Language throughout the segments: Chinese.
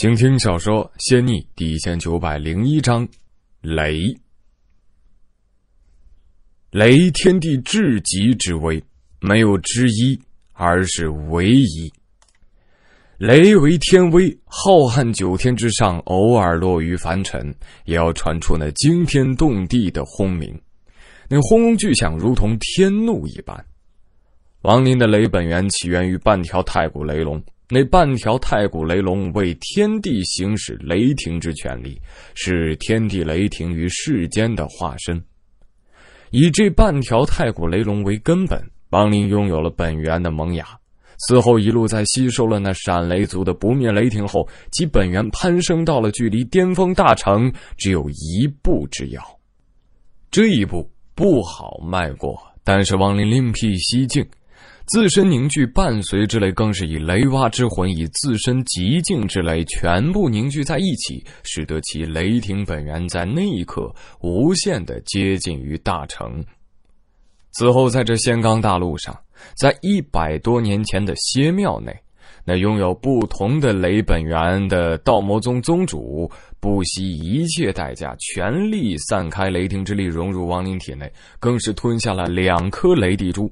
请听小说《仙逆》第一千九百零一章：雷。雷，天地至极之威，没有之一，而是唯一。雷为天威，浩瀚九天之上，偶尔落于凡尘，也要传出那惊天动地的轰鸣。那轰隆巨响，如同天怒一般。王林的雷本源起源于半条太古雷龙。那半条太古雷龙为天地行使雷霆之权力，是天地雷霆于世间的化身。以这半条太古雷龙为根本，王林拥有了本源的萌芽。此后一路在吸收了那闪雷族的不灭雷霆后，其本源攀升到了距离巅峰大成只有一步之遥。这一步不好迈过，但是王林另辟蹊径。自身凝聚伴随之雷，更是以雷蛙之魂，以自身极境之雷全部凝聚在一起，使得其雷霆本源在那一刻无限的接近于大成。此后，在这仙罡大陆上，在一百多年前的仙庙内，那拥有不同的雷本源的道魔宗宗主，不惜一切代价，全力散开雷霆之力，融入亡灵体内，更是吞下了两颗雷地珠。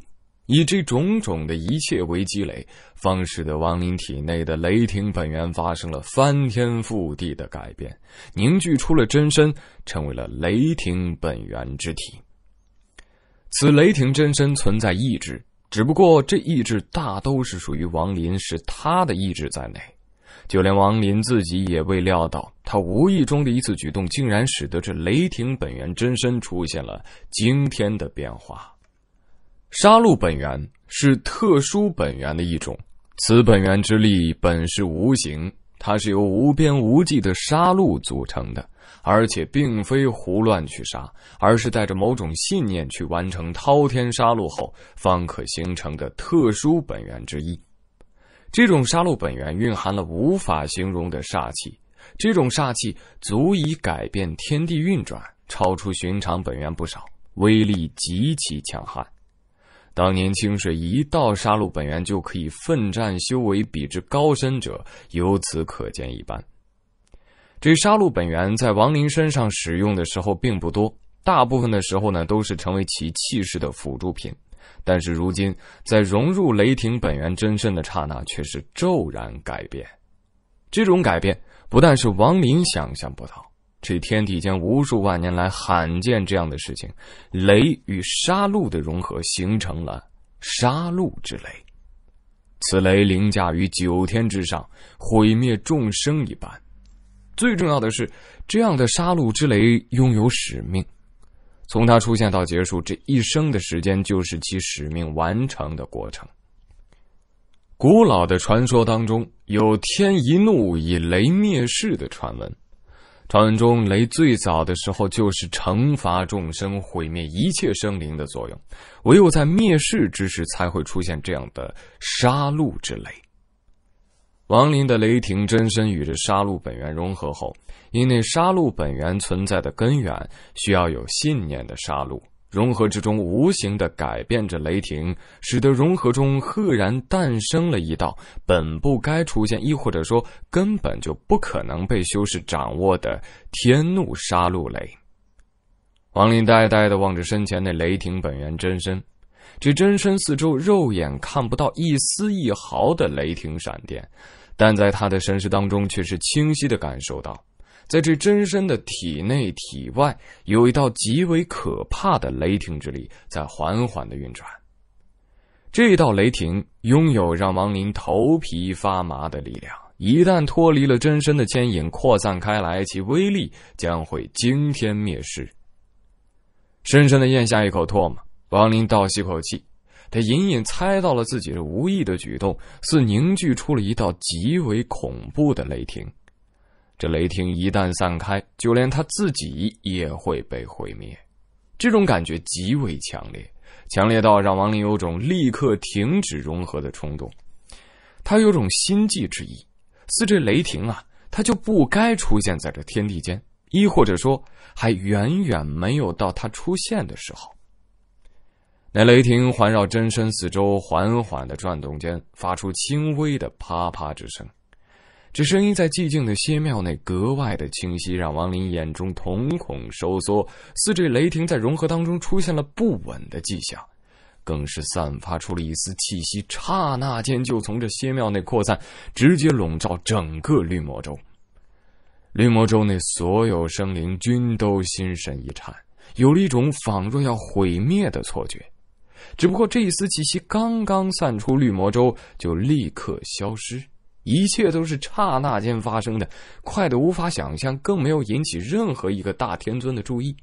以这种种的一切为积累，方使得王林体内的雷霆本源发生了翻天覆地的改变，凝聚出了真身，成为了雷霆本源之体。此雷霆真身存在意志，只不过这意志大都是属于王林，是他的意志在内。就连王林自己也未料到，他无意中的一次举动，竟然使得这雷霆本源真身出现了惊天的变化。杀戮本源是特殊本源的一种，此本源之力本是无形，它是由无边无际的杀戮组成的，而且并非胡乱去杀，而是带着某种信念去完成滔天杀戮后方可形成的特殊本源之一。这种杀戮本源蕴含了无法形容的煞气，这种煞气足以改变天地运转，超出寻常本源不少，威力极其强悍。当年清水一到杀戮本源，就可以奋战，修为比之高深者，由此可见一斑。这杀戮本源在王林身上使用的时候并不多，大部分的时候呢，都是成为其气势的辅助品。但是如今在融入雷霆本源真身的刹那，却是骤然改变。这种改变不但是王林想象不到。这天地间无数万年来罕见这样的事情，雷与杀戮的融合形成了杀戮之雷。此雷凌驾于九天之上，毁灭众生一般。最重要的是，这样的杀戮之雷拥有使命，从它出现到结束，这一生的时间就是其使命完成的过程。古老的传说当中有“天一怒以雷灭世”的传闻。传闻中，雷最早的时候就是惩罚众生、毁灭一切生灵的作用，唯有在灭世之时才会出现这样的杀戮之雷。王林的雷霆真身与这杀戮本源融合后，因那杀戮本源存在的根源需要有信念的杀戮。融合之中，无形的改变着雷霆，使得融合中赫然诞生了一道本不该出现，亦或者说根本就不可能被修士掌握的天怒杀戮雷。王林呆呆的望着身前那雷霆本源真身，这真身四周肉眼看不到一丝一毫的雷霆闪电，但在他的神识当中却是清晰的感受到。在这真身的体内、体外，有一道极为可怕的雷霆之力在缓缓的运转。这道雷霆拥有让王林头皮发麻的力量，一旦脱离了真身的牵引，扩散开来，其威力将会惊天灭世。深深的咽下一口唾沫，王林倒吸口气，他隐隐猜到了自己的无意的举动，似凝聚出了一道极为恐怖的雷霆。这雷霆一旦散开，就连他自己也会被毁灭。这种感觉极为强烈，强烈到让王林有种立刻停止融合的冲动。他有种心悸之意，似这雷霆啊，他就不该出现在这天地间，亦或者说，还远远没有到他出现的时候。那雷霆环绕真身四周，缓缓的转动间，发出轻微的啪啪之声。这声音在寂静的仙庙内格外的清晰，让王林眼中瞳孔收缩，似这雷霆在融合当中出现了不稳的迹象，更是散发出了一丝气息，刹那间就从这仙庙内扩散，直接笼罩整个绿魔洲。绿魔洲内所有生灵均都心神一颤，有了一种仿若要毁灭的错觉。只不过这一丝气息刚刚散出绿魔洲，就立刻消失。一切都是刹那间发生的，快的无法想象，更没有引起任何一个大天尊的注意。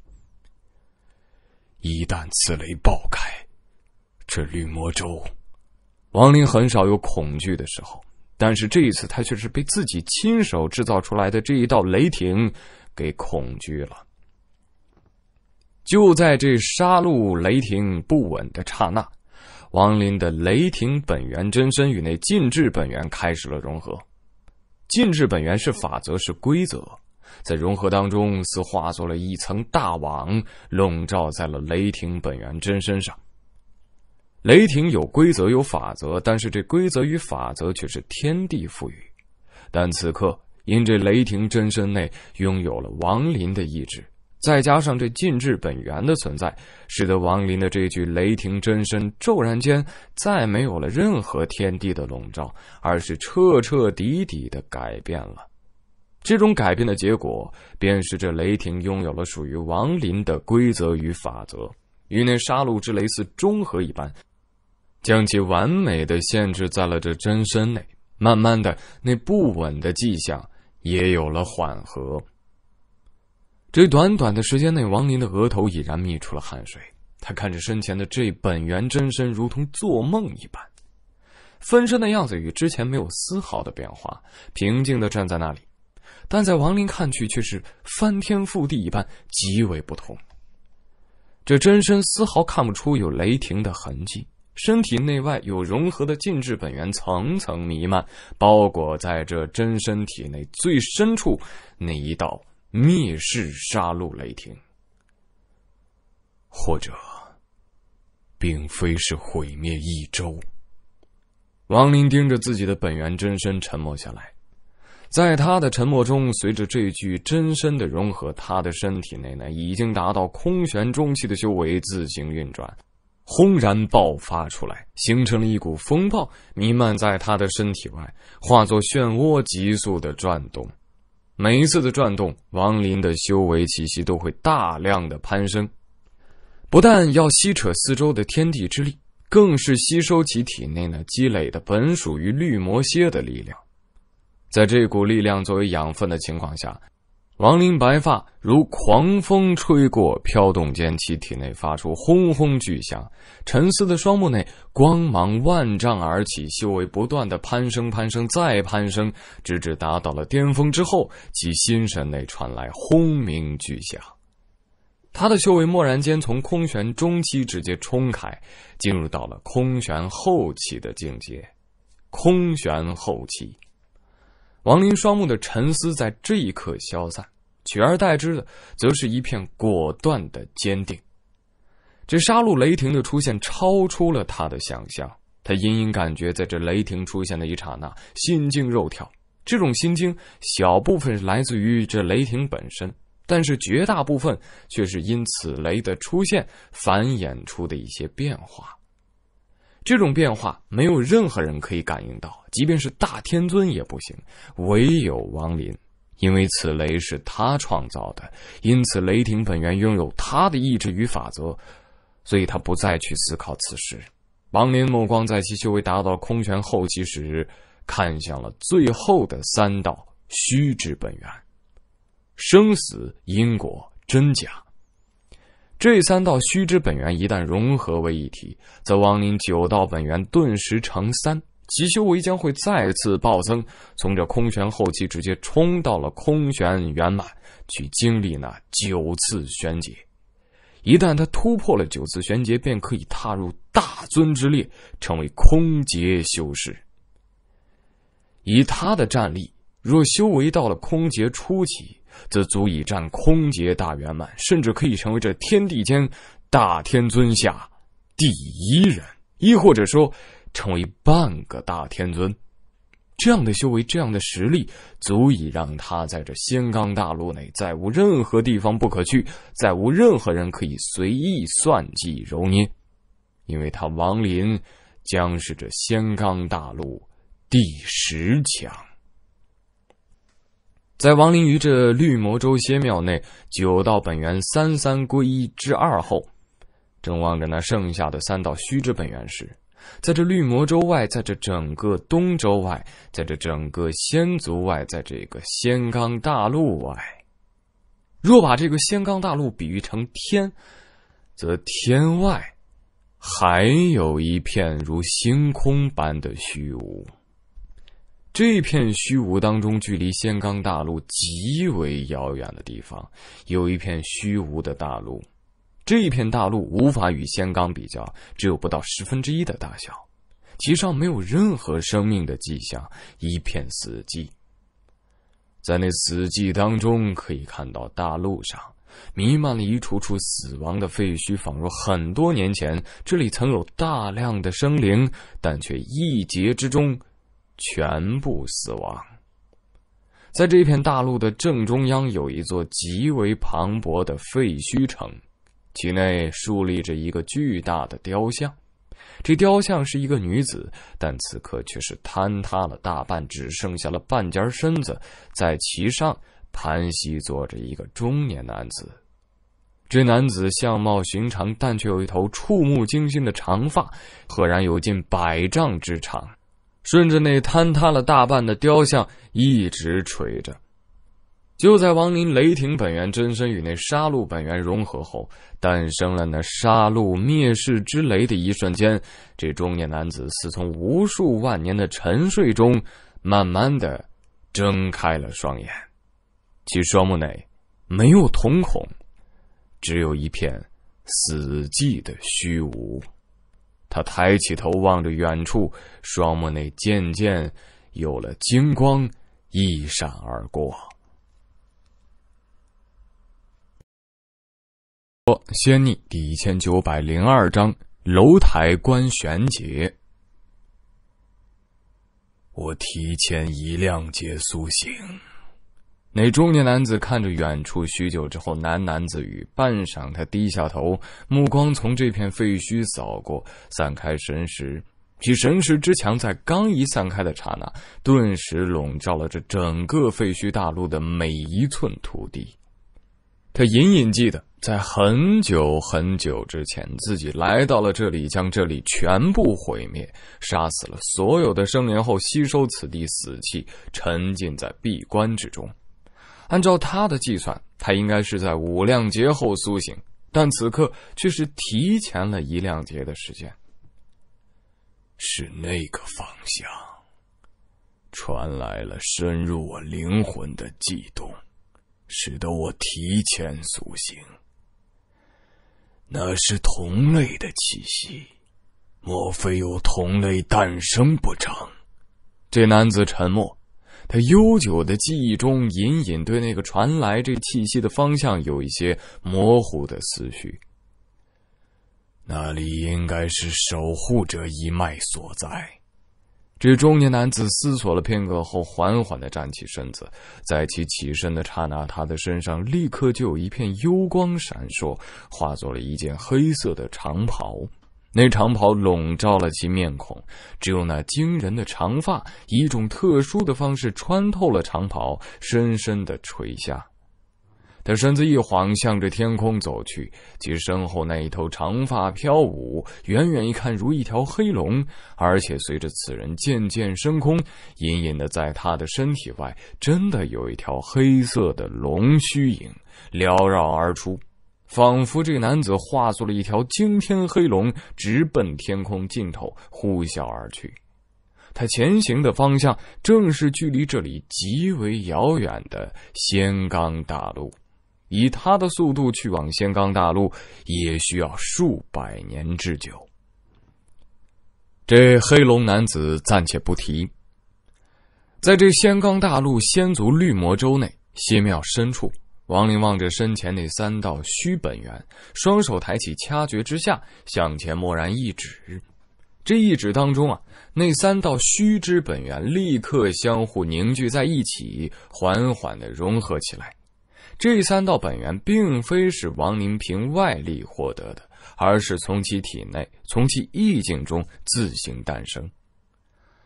一旦此雷爆开，这绿魔咒，王林很少有恐惧的时候，但是这一次他却是被自己亲手制造出来的这一道雷霆给恐惧了。就在这杀戮雷霆不稳的刹那。王林的雷霆本源真身与那禁制本源开始了融合，禁制本源是法则是规则，在融合当中似化作了一层大网，笼罩在了雷霆本源真身上。雷霆有规则有法则，但是这规则与法则却是天地赋予，但此刻因这雷霆真身内拥有了王林的意志。再加上这禁制本源的存在，使得王林的这具雷霆真身骤然间再没有了任何天地的笼罩，而是彻彻底底的改变了。这种改变的结果，便是这雷霆拥有了属于王林的规则与法则，与那杀戮之雷似中和一般，将其完美的限制在了这真身内。慢慢的，那不稳的迹象也有了缓和。这短短的时间内，王林的额头已然泌出了汗水。他看着身前的这本源真身，如同做梦一般，分身的样子与之前没有丝毫的变化，平静的站在那里。但在王林看去，却是翻天覆地一般，极为不同。这真身丝毫看不出有雷霆的痕迹，身体内外有融合的禁制本源层层弥漫，包裹在这真身体内最深处那一道。灭世杀戮雷霆，或者，并非是毁灭一周。王林盯着自己的本源真身，沉默下来。在他的沉默中，随着这具真身的融合，他的身体内呢，已经达到空玄中期的修为，自行运转，轰然爆发出来，形成了一股风暴，弥漫在他的身体外，化作漩涡，急速的转动。每一次的转动，王林的修为气息都会大量的攀升，不但要吸扯四周的天地之力，更是吸收其体内呢积累的本属于绿魔蝎的力量，在这股力量作为养分的情况下。亡灵白发如狂风吹过，飘动间，其体内发出轰轰巨响。沉思的双目内光芒万丈而起，修为不断的攀升，攀升，再攀升，直至达到了巅峰之后，其心神内传来轰鸣巨响。他的修为蓦然间从空玄中期直接冲开，进入到了空玄后期的境界，空玄后期。王林双目的沉思在这一刻消散，取而代之的，则是一片果断的坚定。这杀戮雷霆的出现超出了他的想象，他隐隐感觉，在这雷霆出现的一刹那，心惊肉跳。这种心惊，小部分来自于这雷霆本身，但是绝大部分却是因此雷的出现繁衍出的一些变化。这种变化没有任何人可以感应到，即便是大天尊也不行。唯有王林，因为此雷是他创造的，因此雷霆本源拥有他的意志与法则，所以他不再去思考此事。王林目光在其修为达到空拳后期时，看向了最后的三道虚之本源：生死、因果、真假。这三道虚之本源一旦融合为一体，则亡灵九道本源顿时成三，其修为将会再次暴增，从这空玄后期直接冲到了空玄圆满，去经历那九次玄劫。一旦他突破了九次玄劫，便可以踏入大尊之列，成为空劫修士。以他的战力，若修为到了空劫初期，则足以占空劫大圆满，甚至可以成为这天地间大天尊下第一人，亦或者说成为半个大天尊。这样的修为，这样的实力，足以让他在这仙罡大陆内再无任何地方不可去，再无任何人可以随意算计揉捏。因为他王林，将是这仙罡大陆第十强。在王林于这绿魔洲仙庙内九道本源三三归一之二后，正望着那剩下的三道虚之本源时，在这绿魔洲外，在这整个东洲外，在这整个仙族外，在这个仙罡大陆外，若把这个仙罡大陆比喻成天，则天外还有一片如星空般的虚无。这片虚无当中，距离仙罡大陆极为遥远的地方，有一片虚无的大陆。这片大陆无法与仙罡比较，只有不到十分之一的大小，其上没有任何生命的迹象，一片死寂。在那死寂当中，可以看到大陆上弥漫了一处处死亡的废墟，仿若很多年前这里曾有大量的生灵，但却一劫之中。全部死亡。在这片大陆的正中央，有一座极为磅礴的废墟城，其内竖立着一个巨大的雕像。这雕像是一个女子，但此刻却是坍塌了大半，只剩下了半截身子。在其上盘膝坐着一个中年男子。这男子相貌寻常，但却有一头触目惊心的长发，赫然有近百丈之长。顺着那坍塌了大半的雕像一直垂着，就在王林雷霆本源真身与那杀戮本源融合后，诞生了那杀戮灭世之雷的一瞬间，这中年男子似从无数万年的沉睡中，慢慢的睁开了双眼，其双目内没有瞳孔，只有一片死寂的虚无。他抬起头望着远处，双目内渐渐有了金光一闪而过。仙逆第一千九百零二章楼台观玄劫。我提前一亮节苏醒。那中年男子看着远处，许久之后喃喃自语。半晌，他低下头，目光从这片废墟扫过，散开神识。其神识之强，在刚一散开的刹那，顿时笼罩了这整个废墟大陆的每一寸土地。他隐隐记得，在很久很久之前，自己来到了这里，将这里全部毁灭，杀死了所有的生灵后，吸收此地死气，沉浸在闭关之中。按照他的计算，他应该是在五亮节后苏醒，但此刻却是提前了一亮节的时间。是那个方向，传来了深入我灵魂的悸动，使得我提前苏醒。那是同类的气息，莫非有同类诞生不成？这男子沉默。他悠久的记忆中，隐隐对那个传来这气息的方向有一些模糊的思绪。那里应该是守护者一脉所在。这中年男子思索了片刻后，缓缓的站起身子。在其起身的刹那，他的身上立刻就有一片幽光闪烁，化作了一件黑色的长袍。那长袍笼罩了其面孔，只有那惊人的长发以一种特殊的方式穿透了长袍，深深的垂下。他身子一晃，向着天空走去，其身后那一头长发飘舞，远远一看如一条黑龙。而且随着此人渐渐升空，隐隐的在他的身体外，真的有一条黑色的龙虚影缭绕而出。仿佛这男子化作了一条惊天黑龙，直奔天空尽头呼啸而去。他前行的方向正是距离这里极为遥远的仙罡大陆，以他的速度去往仙罡大陆也需要数百年之久。这黑龙男子暂且不提，在这仙罡大陆仙族绿魔洲内，仙庙深处。王林望着身前那三道虚本源，双手抬起，掐诀之下，向前蓦然一指。这一指当中啊，那三道虚之本源立刻相互凝聚在一起，缓缓的融合起来。这三道本源并非是王林凭外力获得的，而是从其体内、从其意境中自行诞生。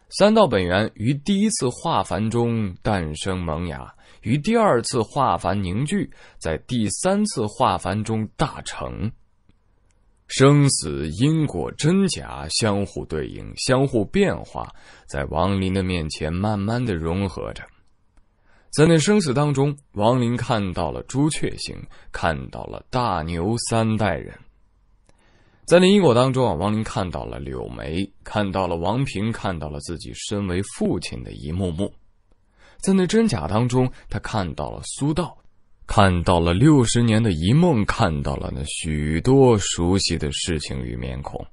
三道本源于第一次化凡中诞生萌芽。于第二次化凡凝聚，在第三次化凡中大成。生死因果真假相互对应，相互变化，在王林的面前慢慢的融合着。在那生死当中，王林看到了朱雀星，看到了大牛三代人；在那因果当中啊，王林看到了柳梅，看到了王平，看到了自己身为父亲的一幕幕。在那真假当中，他看到了苏道，看到了六十年的一梦，看到了那许多熟悉的事情与面孔。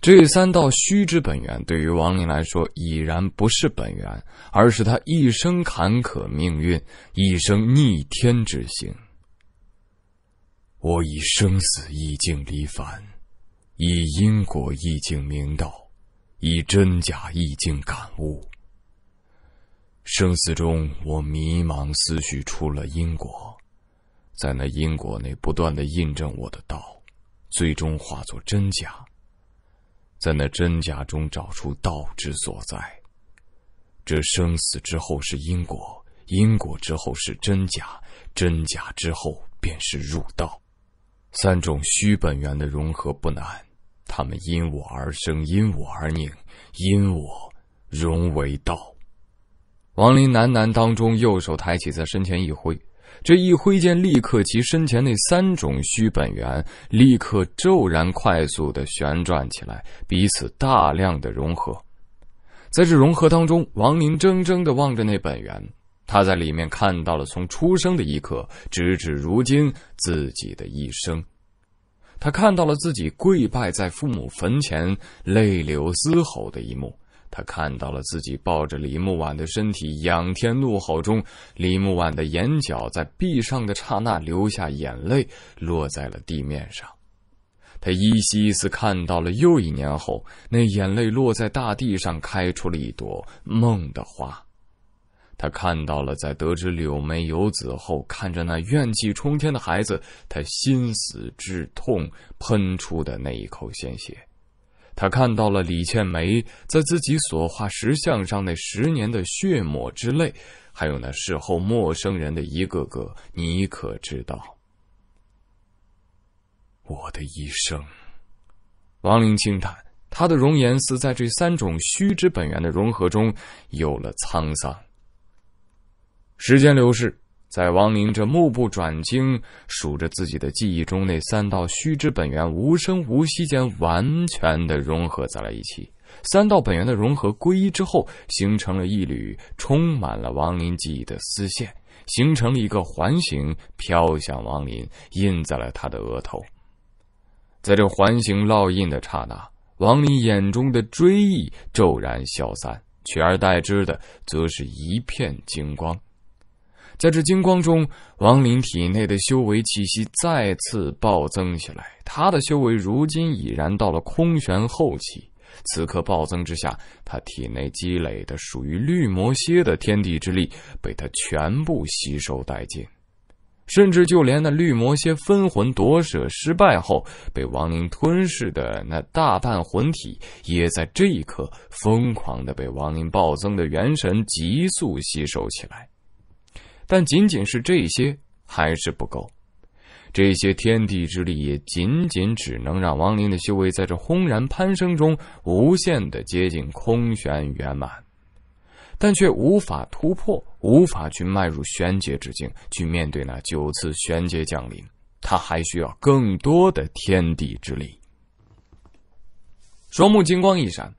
这三道虚之本源，对于王林来说已然不是本源，而是他一生坎坷命运、一生逆天之行。我以生死意境离凡，以因果意境明道，以真假意境感悟。生死中，我迷茫思绪出了因果，在那因果内不断的印证我的道，最终化作真假，在那真假中找出道之所在。这生死之后是因果，因果之后是真假，真假之后便是入道。三种虚本源的融合不难，他们因我而生，因我而宁，因我融为道。王林喃喃当中，右手抬起，在身前一挥，这一挥间，立刻其身前那三种虚本源立刻骤然快速的旋转起来，彼此大量的融合。在这融合当中，王林怔怔的望着那本源，他在里面看到了从出生的一刻，直至如今自己的一生，他看到了自己跪拜在父母坟前，泪流嘶吼的一幕。他看到了自己抱着李木婉的身体，仰天怒吼中，李木婉的眼角在闭上的刹那流下眼泪，落在了地面上。他依稀似看到了又一年后，那眼泪落在大地上开出了一朵梦的花。他看到了在得知柳眉有子后，看着那怨气冲天的孩子，他心死之痛喷出的那一口鲜血。他看到了李倩梅在自己所画石像上那十年的血抹之泪，还有那事后陌生人的一个个。你可知道我的一生？王林轻叹，他的容颜似在这三种虚之本源的融合中有了沧桑。时间流逝。在王林这目不转睛数着自己的记忆中那三道虚之本源，无声无息间完全的融合在了一起。三道本源的融合归一之后，形成了一缕充满了王林记忆的丝线，形成了一个环形，飘向王林，印在了他的额头。在这环形烙印的刹那，王林眼中的追忆骤然消散，取而代之的则是一片金光。在这金光中，王林体内的修为气息再次暴增起来。他的修为如今已然到了空玄后期，此刻暴增之下，他体内积累的属于绿魔蝎的天地之力被他全部吸收殆尽，甚至就连那绿魔蝎分魂夺舍失败后被王林吞噬的那大半魂体，也在这一刻疯狂的被王林暴增的元神急速吸收起来。但仅仅是这些还是不够，这些天地之力也仅仅只能让王林的修为在这轰然攀升中无限的接近空玄圆满，但却无法突破，无法去迈入玄阶之境，去面对那九次玄阶降临。他还需要更多的天地之力。双目金光一闪，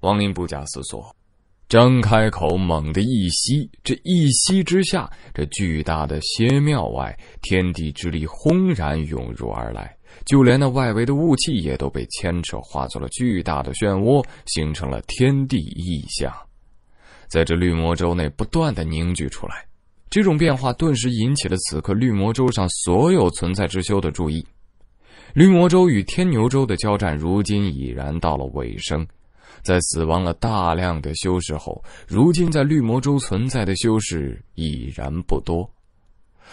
王林不假思索。张开口，猛地一吸。这一吸之下，这巨大的邪庙外，天地之力轰然涌入而来，就连那外围的雾气也都被牵扯，化作了巨大的漩涡，形成了天地异象，在这绿魔洲内不断的凝聚出来。这种变化顿时引起了此刻绿魔洲上所有存在之修的注意。绿魔洲与天牛洲的交战，如今已然到了尾声。在死亡了大量的修士后，如今在绿魔洲存在的修士已然不多，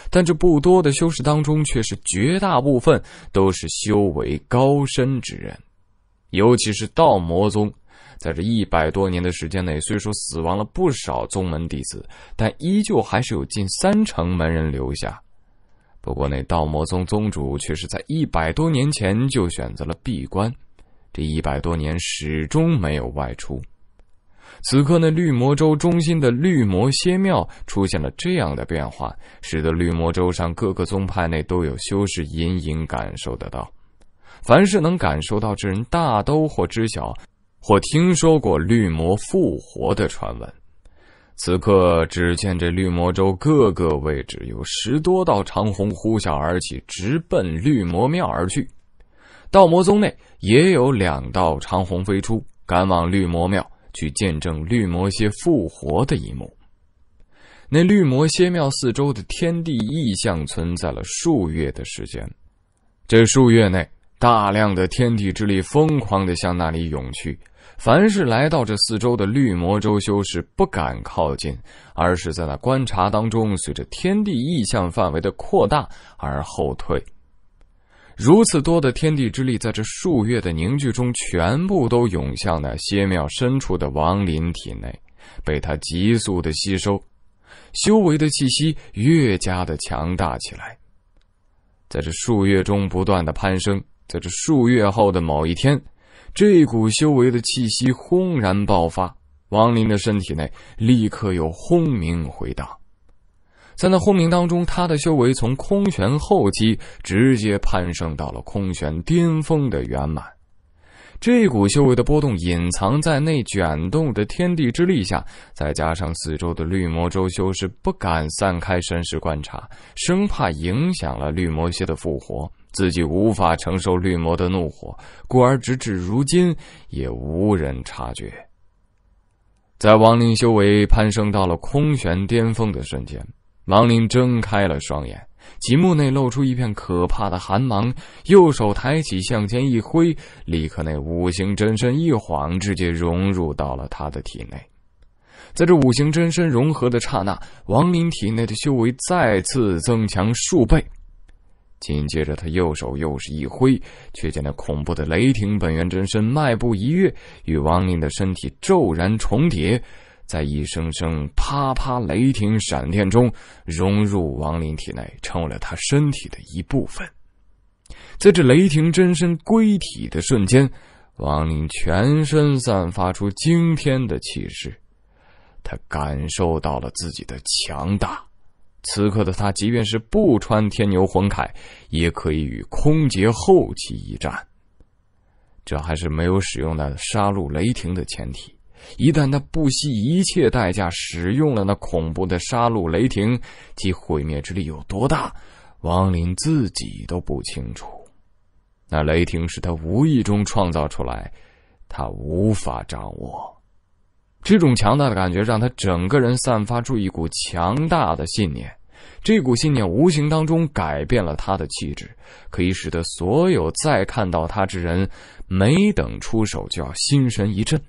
但这不多的修士当中，却是绝大部分都是修为高深之人。尤其是道魔宗，在这一百多年的时间内，虽说死亡了不少宗门弟子，但依旧还是有近三成门人留下。不过，那道魔宗宗主却是在一百多年前就选择了闭关。这一百多年始终没有外出。此刻，那绿魔洲中心的绿魔仙庙出现了这样的变化，使得绿魔洲上各个宗派内都有修士隐隐感受得到。凡是能感受到之人，大都或知晓，或听说过绿魔复活的传闻。此刻，只见这绿魔洲各个位置有十多道长虹呼啸而起，直奔绿魔庙而去。道魔宗内也有两道长虹飞出，赶往绿魔庙去见证绿魔蝎复活的一幕。那绿魔蝎庙四周的天地异象存在了数月的时间，这数月内，大量的天地之力疯狂的向那里涌去。凡是来到这四周的绿魔周修士不敢靠近，而是在那观察当中，随着天地异象范围的扩大而后退。如此多的天地之力，在这数月的凝聚中，全部都涌向那仙庙深处的王林体内，被他急速的吸收，修为的气息越加的强大起来，在这数月中不断的攀升，在这数月后的某一天，这股修为的气息轰然爆发，王林的身体内立刻有轰鸣回荡。在那轰鸣当中，他的修为从空玄后期直接攀升到了空玄巅峰的圆满。这股修为的波动隐藏在那卷动的天地之力下，再加上四周的绿魔周修士不敢散开神识观察，生怕影响了绿魔蝎的复活，自己无法承受绿魔的怒火，故而直至如今也无人察觉。在亡灵修为攀升到了空玄巅峰的瞬间。王林睁开了双眼，其目内露出一片可怕的寒芒。右手抬起，向前一挥，立刻那五行真身一晃，直接融入到了他的体内。在这五行真身融合的刹那，王林体内的修为再次增强数倍。紧接着，他右手又是一挥，却见那恐怖的雷霆本源真身迈步一跃，与王林的身体骤然重叠。在一声声啪啪雷霆闪电中，融入王林体内，成为了他身体的一部分。在这雷霆真身归体的瞬间，王林全身散发出惊天的气势，他感受到了自己的强大。此刻的他，即便是不穿天牛魂铠，也可以与空劫后期一战。这还是没有使用那杀戮雷霆的前提。一旦他不惜一切代价使用了那恐怖的杀戮雷霆，其毁灭之力有多大？王林自己都不清楚。那雷霆是他无意中创造出来，他无法掌握。这种强大的感觉让他整个人散发出一股强大的信念，这股信念无形当中改变了他的气质，可以使得所有再看到他之人，没等出手就要心神一震。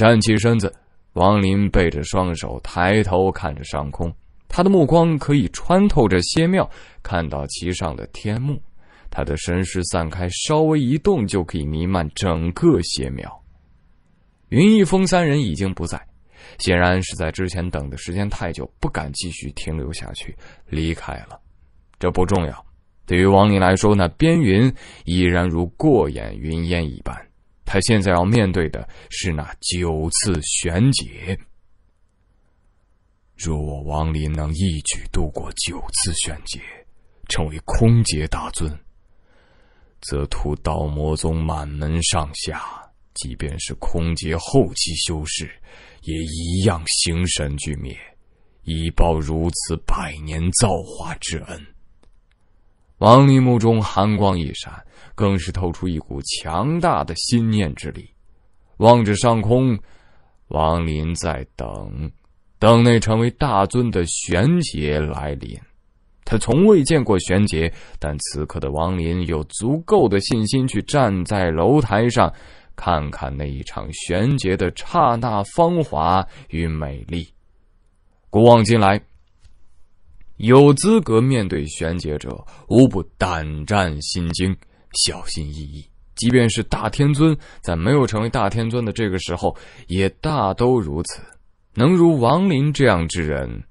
站起身子，王林背着双手，抬头看着上空。他的目光可以穿透这仙庙，看到其上的天幕。他的神识散开，稍微一动就可以弥漫整个仙庙。云逸风三人已经不在，显然是在之前等的时间太久，不敢继续停留下去，离开了。这不重要，对于王林来说，那边云已然如过眼云烟一般。他现在要面对的是那九次玄劫。若我王林能一举度过九次玄劫，成为空劫大尊，则屠道魔宗满门上下，即便是空劫后期修士，也一样形神俱灭，以报如此百年造化之恩。王林目中寒光一闪。更是透出一股强大的心念之力。望着上空，王林在等，等那成为大尊的玄劫来临。他从未见过玄劫，但此刻的王林有足够的信心去站在楼台上，看看那一场玄劫的刹那芳华与美丽。古往今来，有资格面对玄劫者，无不胆战心惊。小心翼翼，即便是大天尊，在没有成为大天尊的这个时候，也大都如此。能如王林这样之人，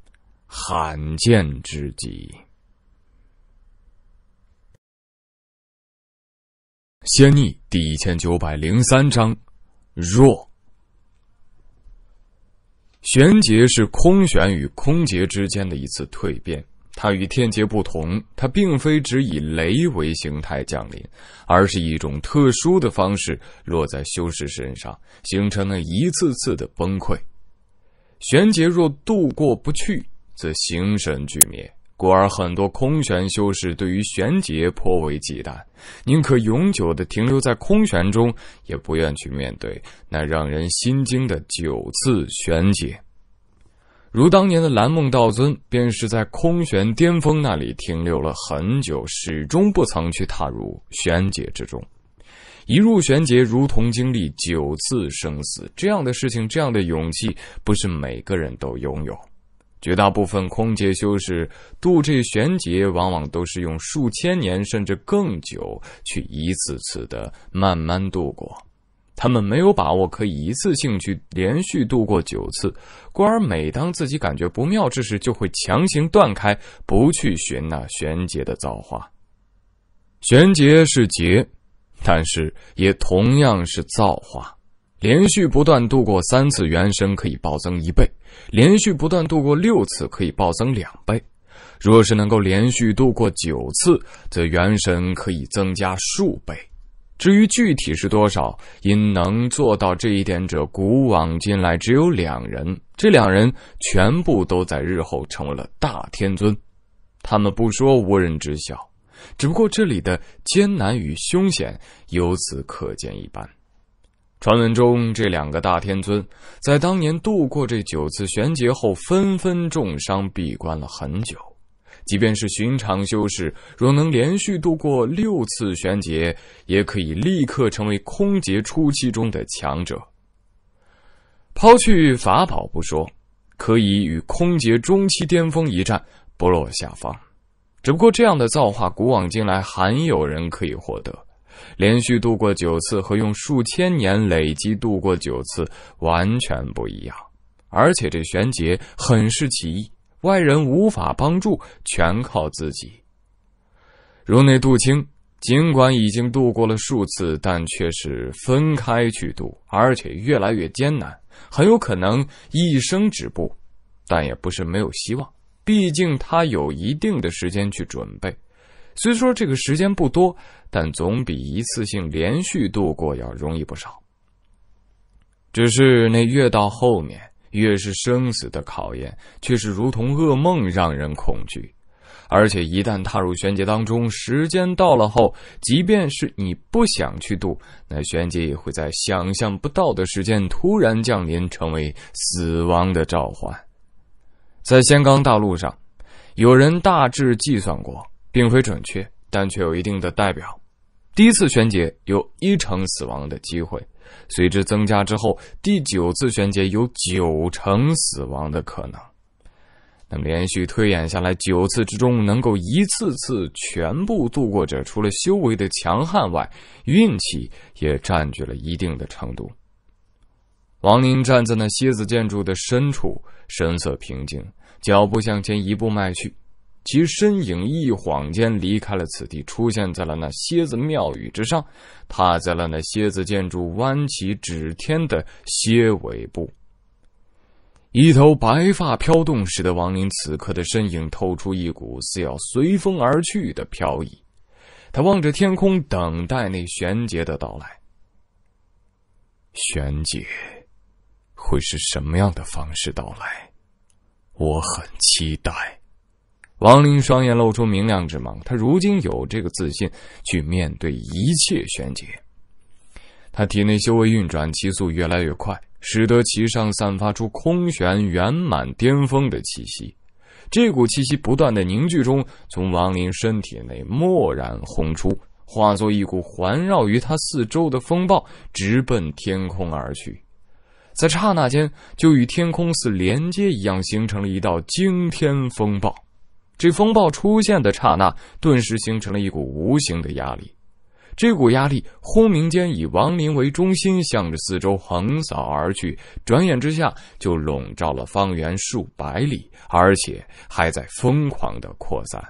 罕见之极。仙逆第一千九百零三章，若玄劫是空玄与空劫之间的一次蜕变。它与天劫不同，它并非只以雷为形态降临，而是一种特殊的方式落在修士身上，形成了一次次的崩溃。玄劫若度过不去，则形神俱灭。故而，很多空玄修士对于玄劫颇为忌惮，宁可永久的停留在空玄中，也不愿去面对那让人心惊的九次玄劫。如当年的蓝梦道尊，便是在空玄巅峰那里停留了很久，始终不曾去踏入玄劫之中。一入玄劫，如同经历九次生死，这样的事情，这样的勇气，不是每个人都拥有。绝大部分空劫修士渡这玄劫，往往都是用数千年甚至更久去一次次的慢慢度过。他们没有把握可以一次性去连续度过九次，故而每当自己感觉不妙之时，就会强行断开，不去寻那玄劫的造化。玄劫是劫，但是也同样是造化。连续不断度过三次，元神可以暴增一倍；连续不断度过六次，可以暴增两倍。若是能够连续度过九次，则元神可以增加数倍。至于具体是多少，因能做到这一点者，古往今来只有两人。这两人全部都在日后成为了大天尊，他们不说，无人知晓。只不过这里的艰难与凶险，由此可见一斑。传闻中，这两个大天尊在当年度过这九次玄劫后，纷纷重伤，闭关了很久。即便是寻常修士，若能连续度过六次玄劫，也可以立刻成为空劫初期中的强者。抛去法宝不说，可以与空劫中期巅峰一战不落下风。只不过这样的造化，古往今来罕有人可以获得。连续度过九次和用数千年累积度过九次完全不一样，而且这玄劫很是奇异。外人无法帮助，全靠自己。如那杜清，尽管已经渡过了数次，但却是分开去渡，而且越来越艰难，很有可能一生止步。但也不是没有希望，毕竟他有一定的时间去准备，虽说这个时间不多，但总比一次性连续度过要容易不少。只是那越到后面。越是生死的考验，却是如同噩梦，让人恐惧。而且一旦踏入玄劫当中，时间到了后，即便是你不想去渡，那玄劫也会在想象不到的时间突然降临，成为死亡的召唤。在仙罡大陆上，有人大致计算过，并非准确，但却有一定的代表。第一次玄劫有一成死亡的机会。随之增加之后，第九次玄劫有九成死亡的可能。那么连续推演下来，九次之中能够一次次全部度过者，除了修为的强悍外，运气也占据了一定的程度。王宁站在那蝎子建筑的深处，神色平静，脚步向前一步迈去。其身影一晃间离开了此地，出现在了那蝎子庙宇之上，踏在了那蝎子建筑弯起指天的蝎尾部。一头白发飘动，使得王林此刻的身影透出一股似要随风而去的飘逸。他望着天空，等待那玄劫的到来。玄劫会是什么样的方式到来？我很期待。王林双眼露出明亮之芒，他如今有这个自信去面对一切玄劫。他体内修为运转，其速越来越快，使得其上散发出空玄圆满巅峰的气息。这股气息不断的凝聚中，从王林身体内蓦然轰出，化作一股环绕于他四周的风暴，直奔天空而去。在刹那间，就与天空似连接一样，形成了一道惊天风暴。这风暴出现的刹那，顿时形成了一股无形的压力。这股压力轰鸣间，以亡灵为中心，向着四周横扫而去。转眼之下，就笼罩了方圆数百里，而且还在疯狂的扩散。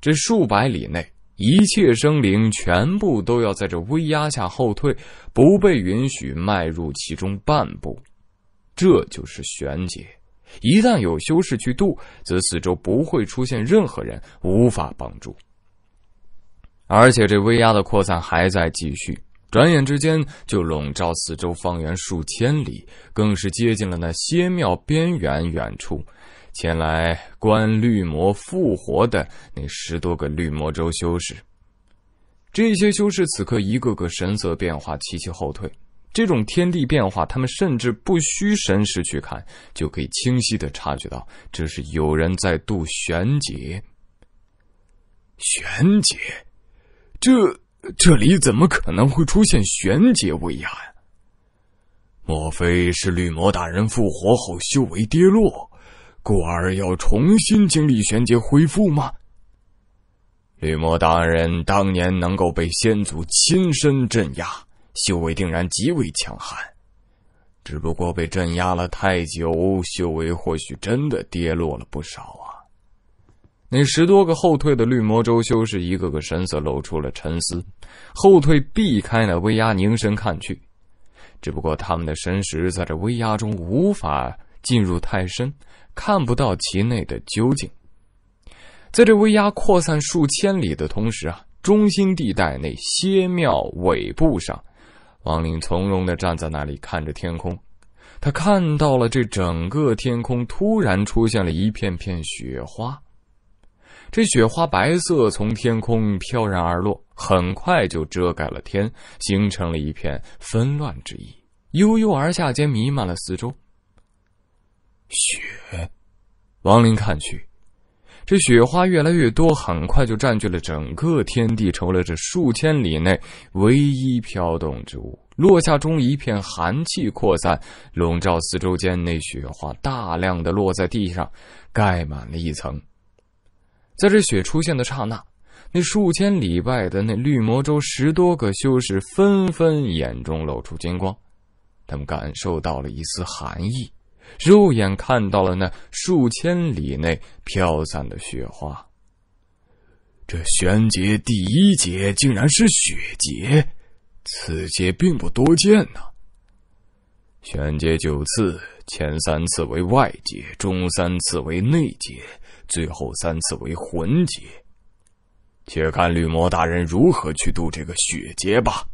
这数百里内，一切生灵全部都要在这威压下后退，不被允许迈入其中半步。这就是玄解。一旦有修士去渡，则四周不会出现任何人，无法帮助。而且这威压的扩散还在继续，转眼之间就笼罩四周，方圆数千里，更是接近了那仙庙边缘远处，前来观绿魔复活的那十多个绿魔州修士。这些修士此刻一个个神色变化，齐齐后退。这种天地变化，他们甚至不需神识去看，就可以清晰的察觉到，这是有人在渡玄劫。玄劫，这这里怎么可能会出现玄劫威压？莫非是绿魔大人复活后修为跌落，故而要重新经历玄劫恢复吗？绿魔大人当年能够被先祖亲身镇压。修为定然极为强悍，只不过被镇压了太久，修为或许真的跌落了不少啊！那十多个后退的绿魔周修士，一个个神色露出了沉思，后退避开那威压，凝神看去。只不过他们的神识在这威压中无法进入太深，看不到其内的究竟。在这威压扩散数千里的同时啊，中心地带那歇庙尾部上。王林从容的站在那里，看着天空，他看到了这整个天空突然出现了一片片雪花，这雪花白色从天空飘然而落，很快就遮盖了天，形成了一片纷乱之意，悠悠而下间弥漫了四周。雪，王林看去。这雪花越来越多，很快就占据了整个天地，成了这数千里内唯一飘动之物。落下中一片寒气扩散，笼罩四周间。那雪花大量的落在地上，盖满了一层。在这雪出现的刹那，那数千里外的那绿魔洲十多个修士纷纷眼中露出金光，他们感受到了一丝寒意。肉眼看到了那数千里内飘散的雪花。这玄劫第一劫竟然是雪劫，此劫并不多见呐。玄劫九次，前三次为外劫，中三次为内劫，最后三次为魂劫。且看绿魔大人如何去渡这个雪劫吧。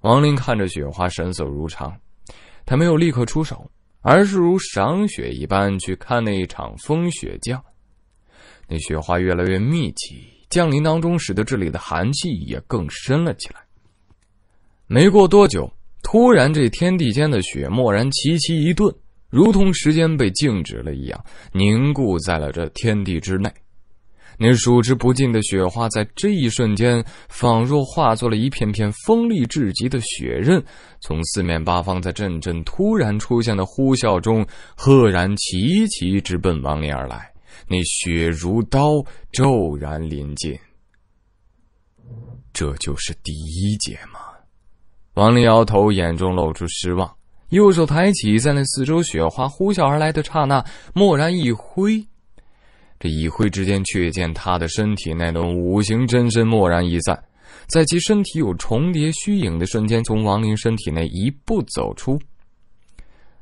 王林看着雪花，神色如常，他没有立刻出手。而是如赏雪一般去看那一场风雪降，那雪花越来越密集，降临当中使得这里的寒气也更深了起来。没过多久，突然这天地间的雪蓦然齐齐一顿，如同时间被静止了一样，凝固在了这天地之内。那数之不尽的雪花在这一瞬间，仿若化作了一片片锋利至极的雪刃，从四面八方在阵阵突然出现的呼啸中，赫然齐齐直奔王林而来。那雪如刀，骤然临近。这就是第一节吗？王林摇头，眼中露出失望，右手抬起，在那四周雪花呼啸而来的刹那，蓦然一挥。这一挥之间，却见他的身体内轮五行真身蓦然一散，在其身体有重叠虚影的瞬间，从王林身体内一步走出。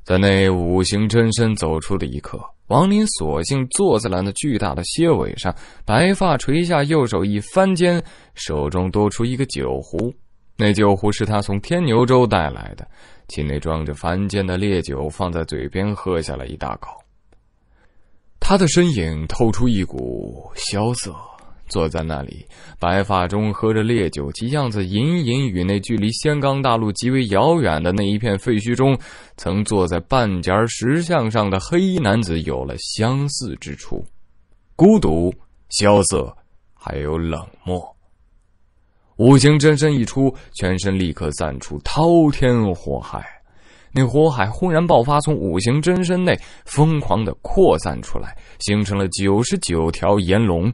在那五行真身走出的一刻，王林索性坐在了那巨大的蝎尾上，白发垂下，右手一翻间，手中多出一个酒壶。那酒壶是他从天牛洲带来的，其内装着凡间的烈酒，放在嘴边喝下了一大口。他的身影透出一股萧瑟，坐在那里，白发中喝着烈酒，其样子隐隐与那距离仙港大陆极为遥远的那一片废墟中，曾坐在半截石像上的黑衣男子有了相似之处：孤独、萧瑟，还有冷漠。五行真身一出，全身立刻散出滔天火海。那火海轰然爆发，从五行真身内疯狂的扩散出来，形成了九十九条炎龙。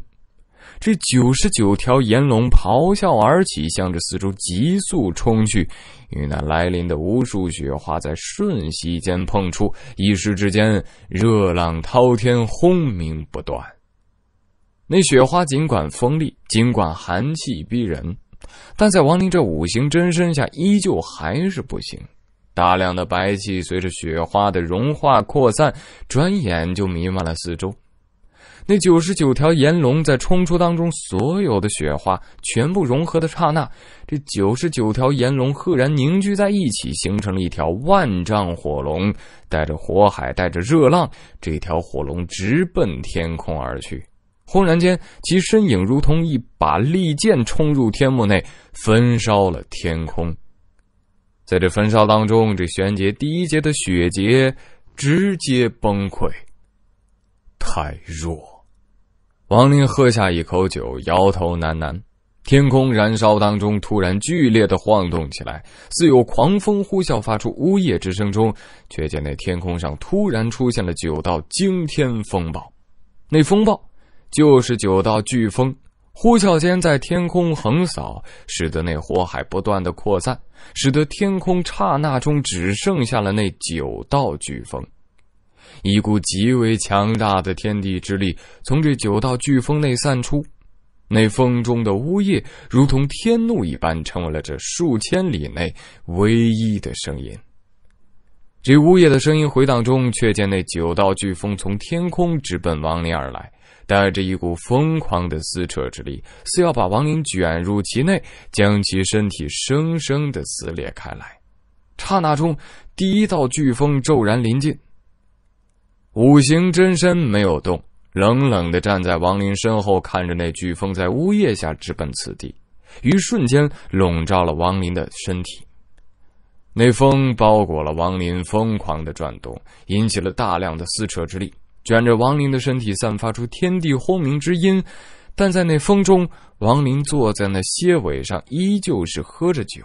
这九十九条炎龙咆哮而起，向着四周急速冲去，与那来临的无数雪花在瞬息间碰触，一时之间热浪滔天，轰鸣不断。那雪花尽管锋利，尽管寒气逼人，但在王林这五行真身下，依旧还是不行。大量的白气随着雪花的融化扩散，转眼就弥漫了四周。那九十九条炎龙在冲出当中，所有的雪花全部融合的刹那，这九十九条炎龙赫然凝聚在一起，形成了一条万丈火龙，带着火海，带着热浪，这条火龙直奔天空而去。轰然间，其身影如同一把利剑冲入天幕内，焚烧了天空。在这焚烧当中，这玄杰第一节的血劫直接崩溃，太弱。王林喝下一口酒，摇头喃喃。天空燃烧当中，突然剧烈的晃动起来，似有狂风呼啸，发出呜咽之声。中却见那天空上突然出现了九道惊天风暴，那风暴就是九道飓风。呼啸间，在天空横扫，使得那火海不断的扩散，使得天空刹那中只剩下了那九道飓风。一股极为强大的天地之力从这九道飓风内散出，那风中的呜咽如同天怒一般，成为了这数千里内唯一的声音。这呜咽的声音回荡中，却见那九道飓风从天空直奔亡灵而来。带着一股疯狂的撕扯之力，似要把王林卷入其内，将其身体生生的撕裂开来。刹那中，第一道飓风骤然临近。五行真身没有动，冷冷的站在王林身后，看着那飓风在屋檐下直奔此地，于瞬间笼罩了王林的身体。那风包裹了王林，疯狂的转动，引起了大量的撕扯之力。卷着王林的身体散发出天地轰鸣之音，但在那风中，王林坐在那蝎尾上，依旧是喝着酒，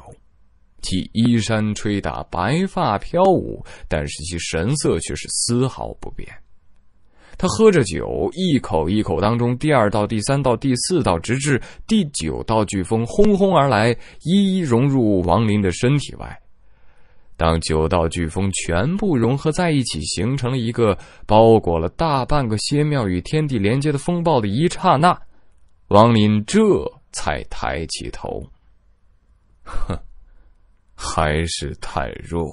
其衣衫吹打，白发飘舞，但是其神色却是丝毫不变。他喝着酒，一口一口当中，第二道、第三道、第四道，直至第九道飓风轰轰而来，一一融入王林的身体外。当九道飓风全部融合在一起，形成了一个包裹了大半个仙庙与天地连接的风暴的一刹那，王林这才抬起头。哼，还是太弱。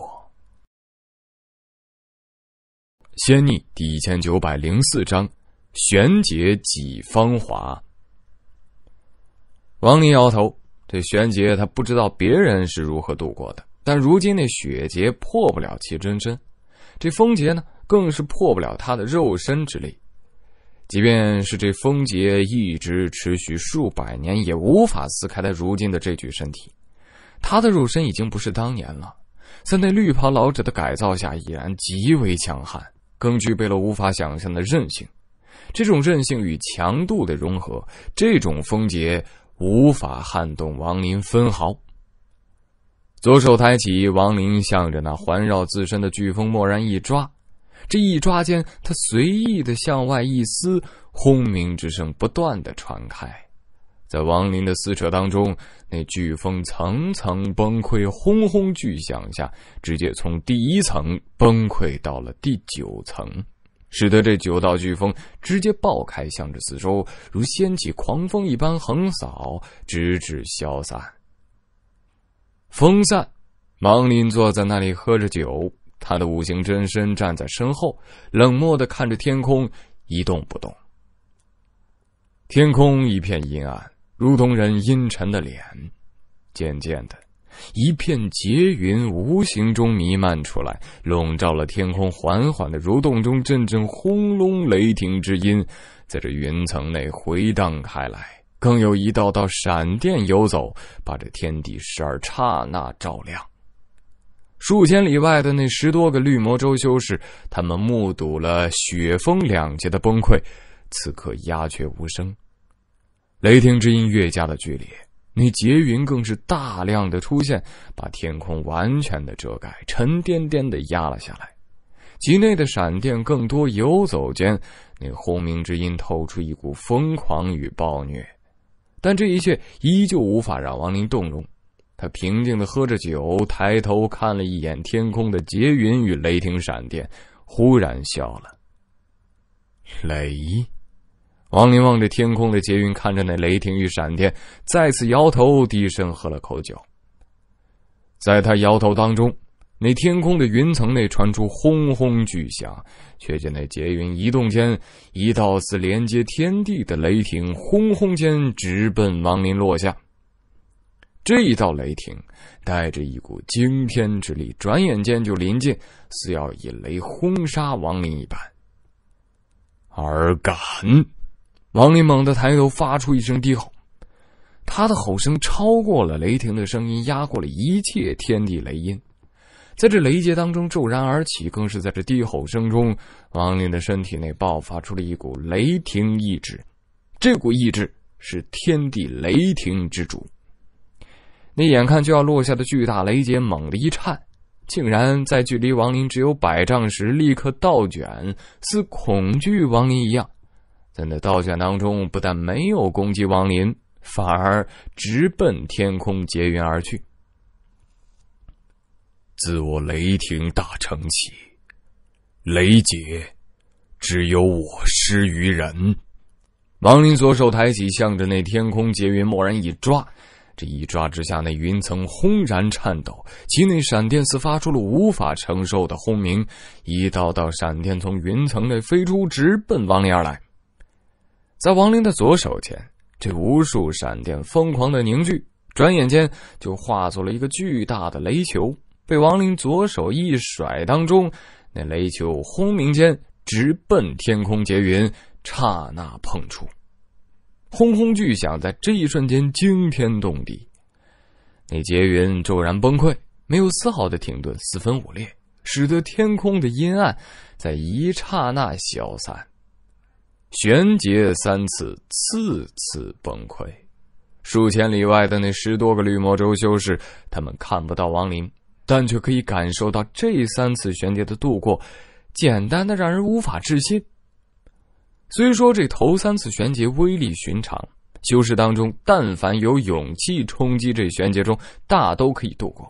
仙逆第一千九百零四章：玄劫几芳华。王林摇头，这玄劫他不知道别人是如何度过的。但如今那雪劫破不了其真身，这风劫呢，更是破不了他的肉身之力。即便是这风劫一直持续数百年，也无法撕开他如今的这具身体。他的肉身已经不是当年了，在那绿袍老者的改造下，已然极为强悍，更具备了无法想象的韧性。这种韧性与强度的融合，这种风劫无法撼动王林分毫。左手抬起，王林向着那环绕自身的飓风蓦然一抓，这一抓间，他随意的向外一撕，轰鸣之声不断的传开。在王林的撕扯当中，那飓风层层崩溃，轰轰巨响下，直接从第一层崩溃到了第九层，使得这九道飓风直接爆开，向着四周如掀起狂风一般横扫，直至消散。风散，盲林坐在那里喝着酒，他的五行真身站在身后，冷漠的看着天空，一动不动。天空一片阴暗，如同人阴沉的脸。渐渐的，一片劫云无形中弥漫出来，笼罩了天空。缓缓的蠕动中，阵阵轰隆雷霆之音，在这云层内回荡开来。更有一道道闪电游走，把这天地十二刹那照亮。数千里外的那十多个绿魔州修士，他们目睹了雪峰两节的崩溃，此刻鸦雀无声。雷霆之音越加的距离，那劫云更是大量的出现，把天空完全的遮盖，沉甸甸的压了下来。其内的闪电更多游走间，那轰鸣之音透出一股疯狂与暴虐。但这一切依旧无法让王林动容，他平静地喝着酒，抬头看了一眼天空的劫云与雷霆闪电，忽然笑了。雷，王林望着天空的劫云，看着那雷霆与闪电，再次摇头，低声喝了口酒。在他摇头当中。那天空的云层内传出轰轰巨响，却见那劫云移动间，一道似连接天地的雷霆轰轰间直奔王林落下。这一道雷霆带着一股惊天之力，转眼间就临近，似要以雷轰杀王林一般。尔敢！王林猛地抬头，发出一声低吼，他的吼声超过了雷霆的声音，压过了一切天地雷音。在这雷劫当中骤然而起，更是在这低吼声中，王林的身体内爆发出了一股雷霆意志。这股意志是天地雷霆之主。那眼看就要落下的巨大雷劫猛地一颤，竟然在距离王林只有百丈时立刻倒卷，似恐惧王林一样，在那倒卷当中，不但没有攻击王林，反而直奔天空劫云而去。自我雷霆大成起，雷劫只有我施于人。王林左手抬起，向着那天空劫云蓦然一抓，这一抓之下，那云层轰然颤抖，其内闪电似发出了无法承受的轰鸣，一道道闪电从云层内飞出，直奔王林而来。在王林的左手前，这无数闪电疯狂的凝聚，转眼间就化作了一个巨大的雷球。被王林左手一甩，当中那雷球轰鸣间直奔天空结云，刹那碰触，轰轰巨响在这一瞬间惊天动地，那结云骤然崩溃，没有丝毫的停顿，四分五裂，使得天空的阴暗在一刹那消散。玄劫三次，次次崩溃，数千里外的那十多个绿魔州修士，他们看不到王林。但却可以感受到这三次玄劫的度过，简单的让人无法置信。虽说这头三次玄劫威力寻常，修士当中但凡有勇气冲击这玄劫中，大都可以度过，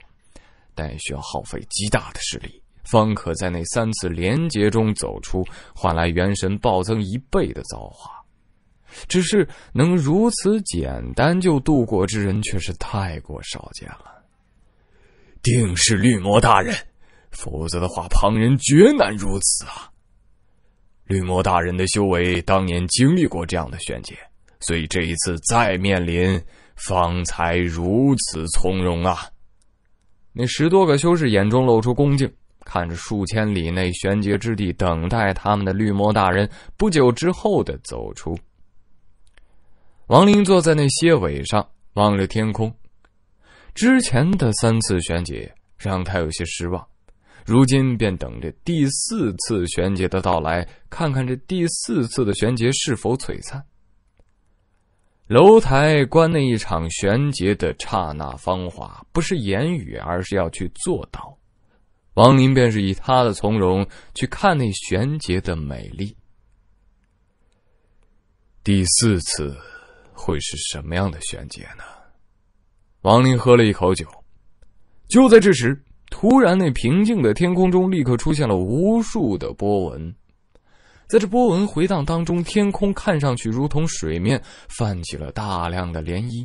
但需要耗费极大的实力，方可在那三次连劫中走出，换来元神暴增一倍的造化。只是能如此简单就度过之人，却是太过少见了。定是绿魔大人，否则的话，旁人绝难如此啊。绿魔大人的修为，当年经历过这样的玄劫，所以这一次再面临，方才如此从容啊。那十多个修士眼中露出恭敬，看着数千里内玄劫之地，等待他们的绿魔大人不久之后的走出。王林坐在那蝎尾上，望着天空。之前的三次玄劫让他有些失望，如今便等着第四次玄劫的到来，看看这第四次的玄劫是否璀璨。楼台观那一场玄劫的刹那芳华，不是言语，而是要去做到。王林便是以他的从容去看那玄劫的美丽。第四次会是什么样的玄劫呢？王林喝了一口酒，就在这时，突然那平静的天空中立刻出现了无数的波纹，在这波纹回荡当中，天空看上去如同水面泛起了大量的涟漪。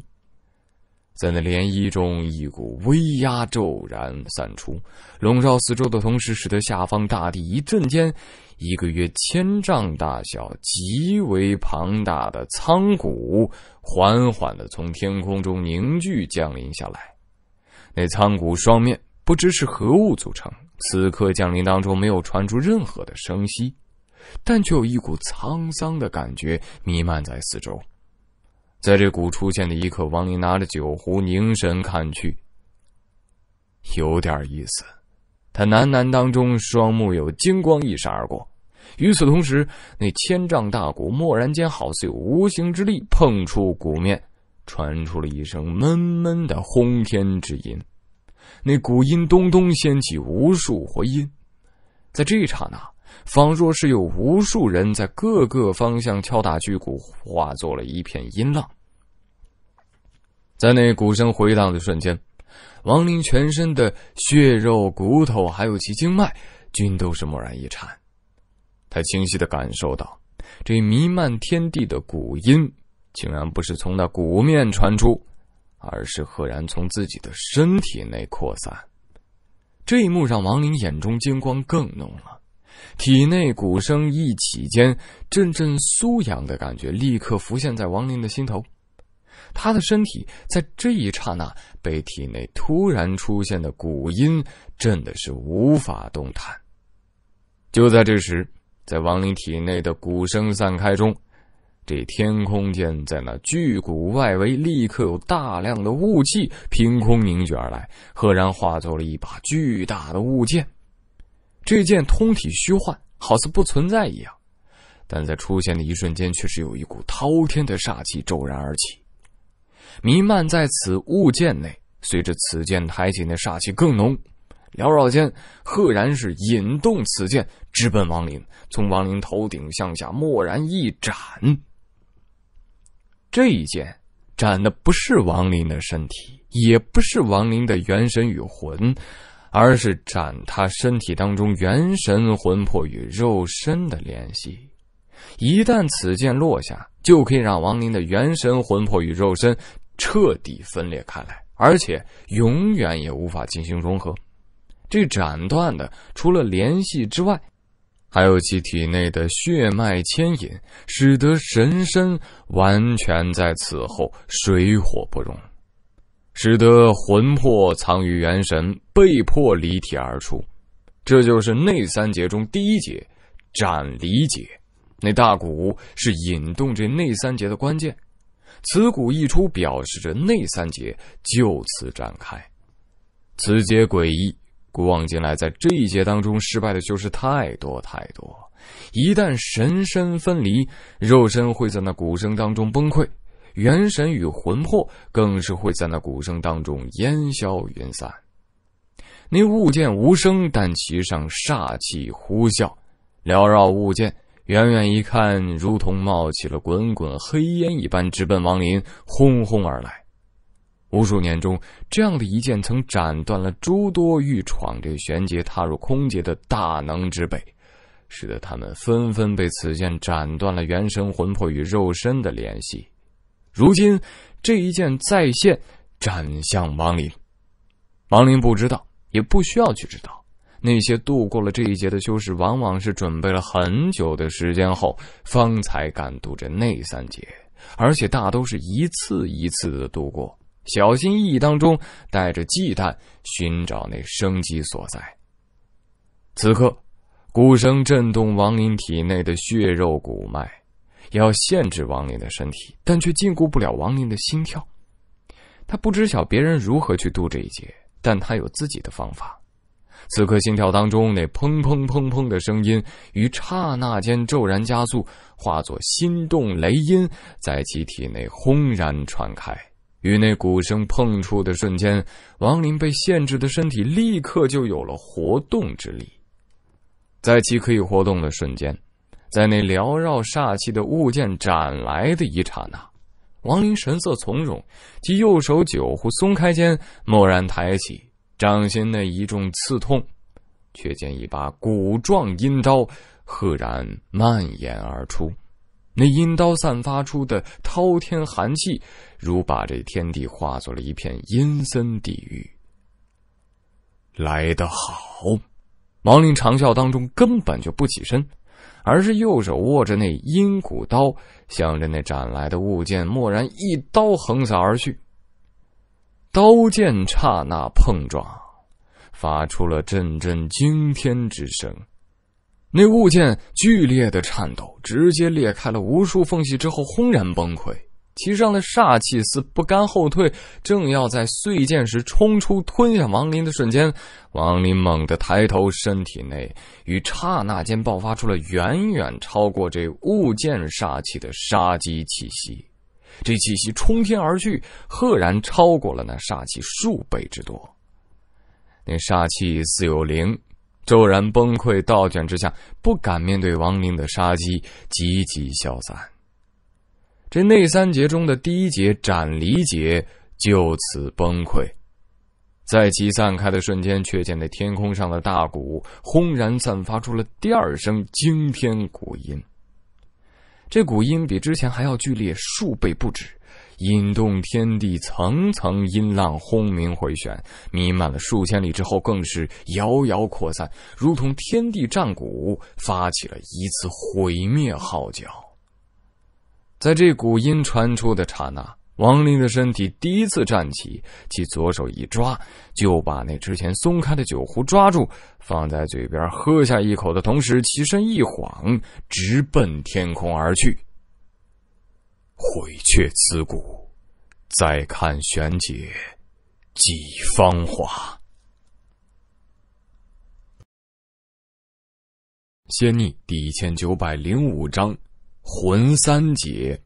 在那涟漪中，一股威压骤然散出，笼罩四周的同时，使得下方大地一阵间，一个约千丈大小、极为庞大的苍谷缓缓的从天空中凝聚降临下来。那苍谷双面，不知是何物组成。此刻降临当中，没有传出任何的声息，但却有一股沧桑的感觉弥漫在四周。在这鼓出现的一刻，王林拿着酒壶凝神看去，有点意思。他喃喃当中，双目有金光一闪而过。与此同时，那千丈大鼓蓦然间好似有无形之力碰触鼓面，传出了一声闷闷的轰天之音。那鼓音咚咚掀起无数回音，在这一刹那。仿若是有无数人在各个方向敲打巨鼓，化作了一片音浪。在那鼓声回荡的瞬间，王林全身的血肉、骨头，还有其经脉，均都是蓦然一颤。他清晰的感受到，这弥漫天地的鼓音，竟然不是从那鼓面传出，而是赫然从自己的身体内扩散。这一幕让王林眼中精光更浓了。体内鼓声一起间，阵阵酥痒的感觉立刻浮现在王林的心头。他的身体在这一刹那被体内突然出现的鼓音震的是无法动弹。就在这时，在王林体内的鼓声散开中，这天空间在那巨鼓外围立刻有大量的雾气凭空凝聚而来，赫然化作了一把巨大的雾剑。这件通体虚幻，好似不存在一样，但在出现的一瞬间，却是有一股滔天的煞气骤然而起，弥漫在此物件内。随着此剑抬起，那煞气更浓，缭绕间，赫然是引动此剑直奔王林，从王林头顶向下蓦然一斩。这一剑斩的不是王林的身体，也不是王林的元神与魂。而是斩他身体当中元神魂魄与肉身的联系，一旦此剑落下，就可以让王林的元神魂魄与肉身彻底分裂开来，而且永远也无法进行融合。这斩断的除了联系之外，还有其体内的血脉牵引，使得神身完全在此后水火不容。使得魂魄藏于元神，被迫离体而出，这就是内三劫中第一节“斩离劫”。那大鼓是引动这内三劫的关键，此鼓一出，表示着内三劫就此展开。此劫诡异，古往今来，在这一劫当中失败的修士太多太多。一旦神身分离，肉身会在那鼓声当中崩溃。元神与魂魄更是会在那鼓声当中烟消云散。那物剑无声，但其上煞气呼啸，缭绕物剑，远远一看，如同冒起了滚滚黑烟一般，直奔亡灵，轰轰而来。无数年中，这样的一剑曾斩断了诸多欲闯这玄阶、踏入空劫的大能之辈，使得他们纷纷被此剑斩断了元神、魂魄与肉身的联系。如今，这一剑再现，斩向王林。王林不知道，也不需要去知道。那些度过了这一劫的修士，往往是准备了很久的时间后，方才敢渡这内三劫，而且大都是一次一次的度过，小心翼翼当中带着忌惮，寻找那生机所在。此刻，鼓声震动王林体内的血肉骨脉。要限制亡灵的身体，但却禁锢不了亡灵的心跳。他不知晓别人如何去渡这一劫，但他有自己的方法。此刻心跳当中那砰砰砰砰的声音，于刹那间骤然加速，化作心动雷音，在其体内轰然传开。与那鼓声碰触的瞬间，亡灵被限制的身体立刻就有了活动之力。在其可以活动的瞬间。在那缭绕煞气的物件斩来的一刹那，王林神色从容，及右手酒壶松开间，蓦然抬起掌心那一重刺痛，却见一把骨状阴刀赫然蔓延而出。那阴刀散发出的滔天寒气，如把这天地化作了一片阴森地狱。来得好！王林长啸当中，根本就不起身。而是右手握着那阴骨刀，向着那斩来的物件，蓦然一刀横扫而去。刀剑刹那碰撞，发出了阵阵惊天之声。那物件剧烈的颤抖，直接裂开了无数缝隙，之后轰然崩溃。其上的煞气似不甘后退，正要在碎剑时冲出吞下王林的瞬间，王林猛地抬头，身体内于刹那间爆发出了远远超过这物件煞气的杀机气息。这气息冲天而去，赫然超过了那煞气数倍之多。那煞气似有灵，骤然崩溃倒卷之下，不敢面对王林的杀机，急急消散。这内三节中的第一节斩离节就此崩溃，在其散开的瞬间，却见那天空上的大鼓轰然散发出了第二声惊天鼓音。这鼓音比之前还要剧烈数倍不止，引动天地层层音浪轰鸣回旋，弥漫了数千里之后，更是遥遥扩散，如同天地战鼓发起了一次毁灭号角。在这古音传出的刹那，王林的身体第一次站起，其左手一抓，就把那之前松开的酒壶抓住，放在嘴边喝下一口的同时，其身一晃，直奔天空而去。回却此骨，再看玄解几芳华。仙逆第一千九百零五章。魂三劫。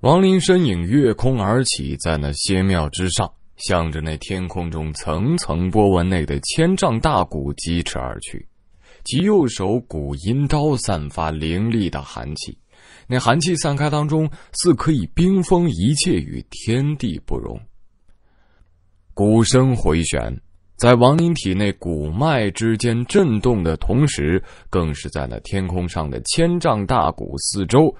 王林身影越空而起，在那仙庙之上，向着那天空中层层波纹内的千丈大鼓疾驰而去。其右手鼓音刀散发凌厉的寒气，那寒气散开当中，似可以冰封一切，与天地不容。鼓声回旋。在王林体内骨脉之间震动的同时，更是在那天空上的千丈大鼓四周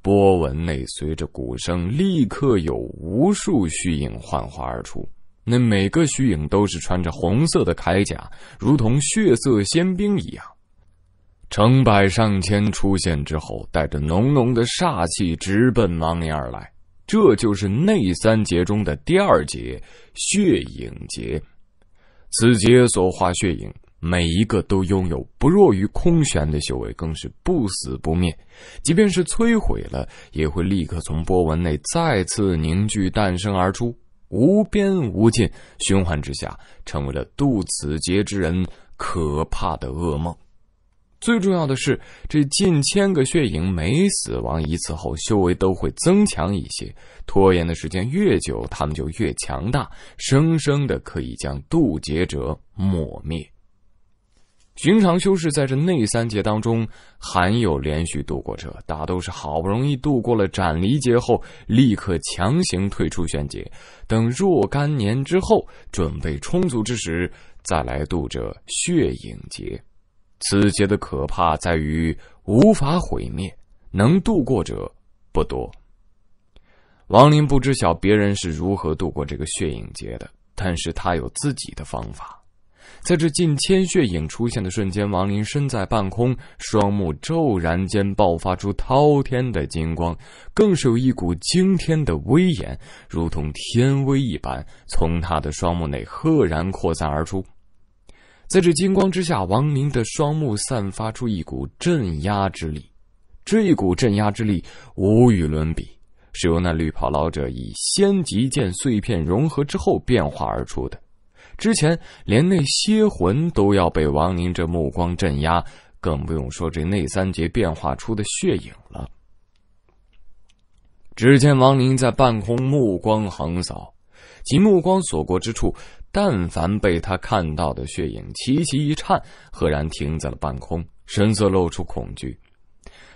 波纹内，随着鼓声，立刻有无数虚影幻化而出。那每个虚影都是穿着红色的铠甲，如同血色仙兵一样，成百上千出现之后，带着浓浓的煞气直奔王林而来。这就是内三劫中的第二节——血影劫。此劫所化血影，每一个都拥有不弱于空玄的修为，更是不死不灭。即便是摧毁了，也会立刻从波纹内再次凝聚诞生而出，无边无尽，循环之下，成为了渡此劫之人可怕的噩梦。最重要的是，这近千个血影每死亡一次后，修为都会增强一些。拖延的时间越久，他们就越强大，生生的可以将渡劫者抹灭。寻常修士在这内三劫当中，罕有连续渡过者，大都是好不容易度过了斩离劫后，立刻强行退出玄劫，等若干年之后，准备充足之时，再来渡这血影劫。此劫的可怕在于无法毁灭，能度过者不多。王林不知晓别人是如何度过这个血影劫的，但是他有自己的方法。在这近千血影出现的瞬间，王林身在半空，双目骤然间爆发出滔天的金光，更是有一股惊天的威严，如同天威一般，从他的双目内赫然扩散而出。在这金光之下，王宁的双目散发出一股镇压之力。这一股镇压之力无与伦比，是由那绿袍老者以仙级剑碎片融合之后变化而出的。之前连那蝎魂都要被王宁这目光镇压，更不用说这内三节变化出的血影了。只见王宁在半空目光横扫，其目光所过之处。但凡被他看到的血影，齐齐一颤，赫然停在了半空，神色露出恐惧。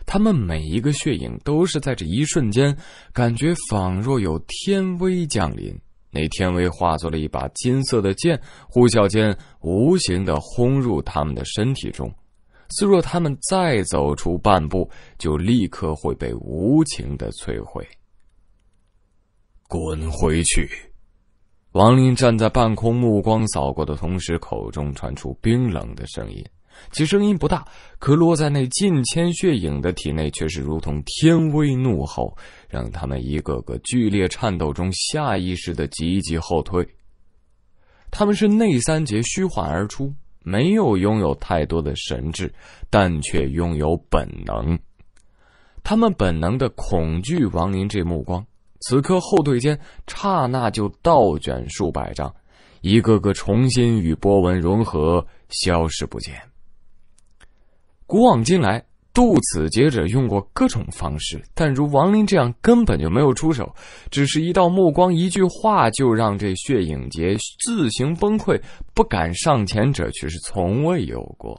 他们每一个血影都是在这一瞬间，感觉仿若有天威降临。那天威化作了一把金色的剑，呼啸间，无形的轰入他们的身体中，似若他们再走出半步，就立刻会被无情的摧毁。滚回去！王林站在半空，目光扫过的同时，口中传出冰冷的声音。其声音不大，可落在那近千血影的体内，却是如同天威怒吼，让他们一个个剧烈颤抖中，下意识的急急后退。他们是内三节虚幻而出，没有拥有太多的神智，但却拥有本能。他们本能的恐惧王林这目光。此刻后退间，刹那就倒卷数百丈，一个个重新与波纹融合，消失不见。古往今来，渡此劫者用过各种方式，但如王林这样根本就没有出手，只是一道目光、一句话，就让这血影劫自行崩溃，不敢上前者却是从未有过。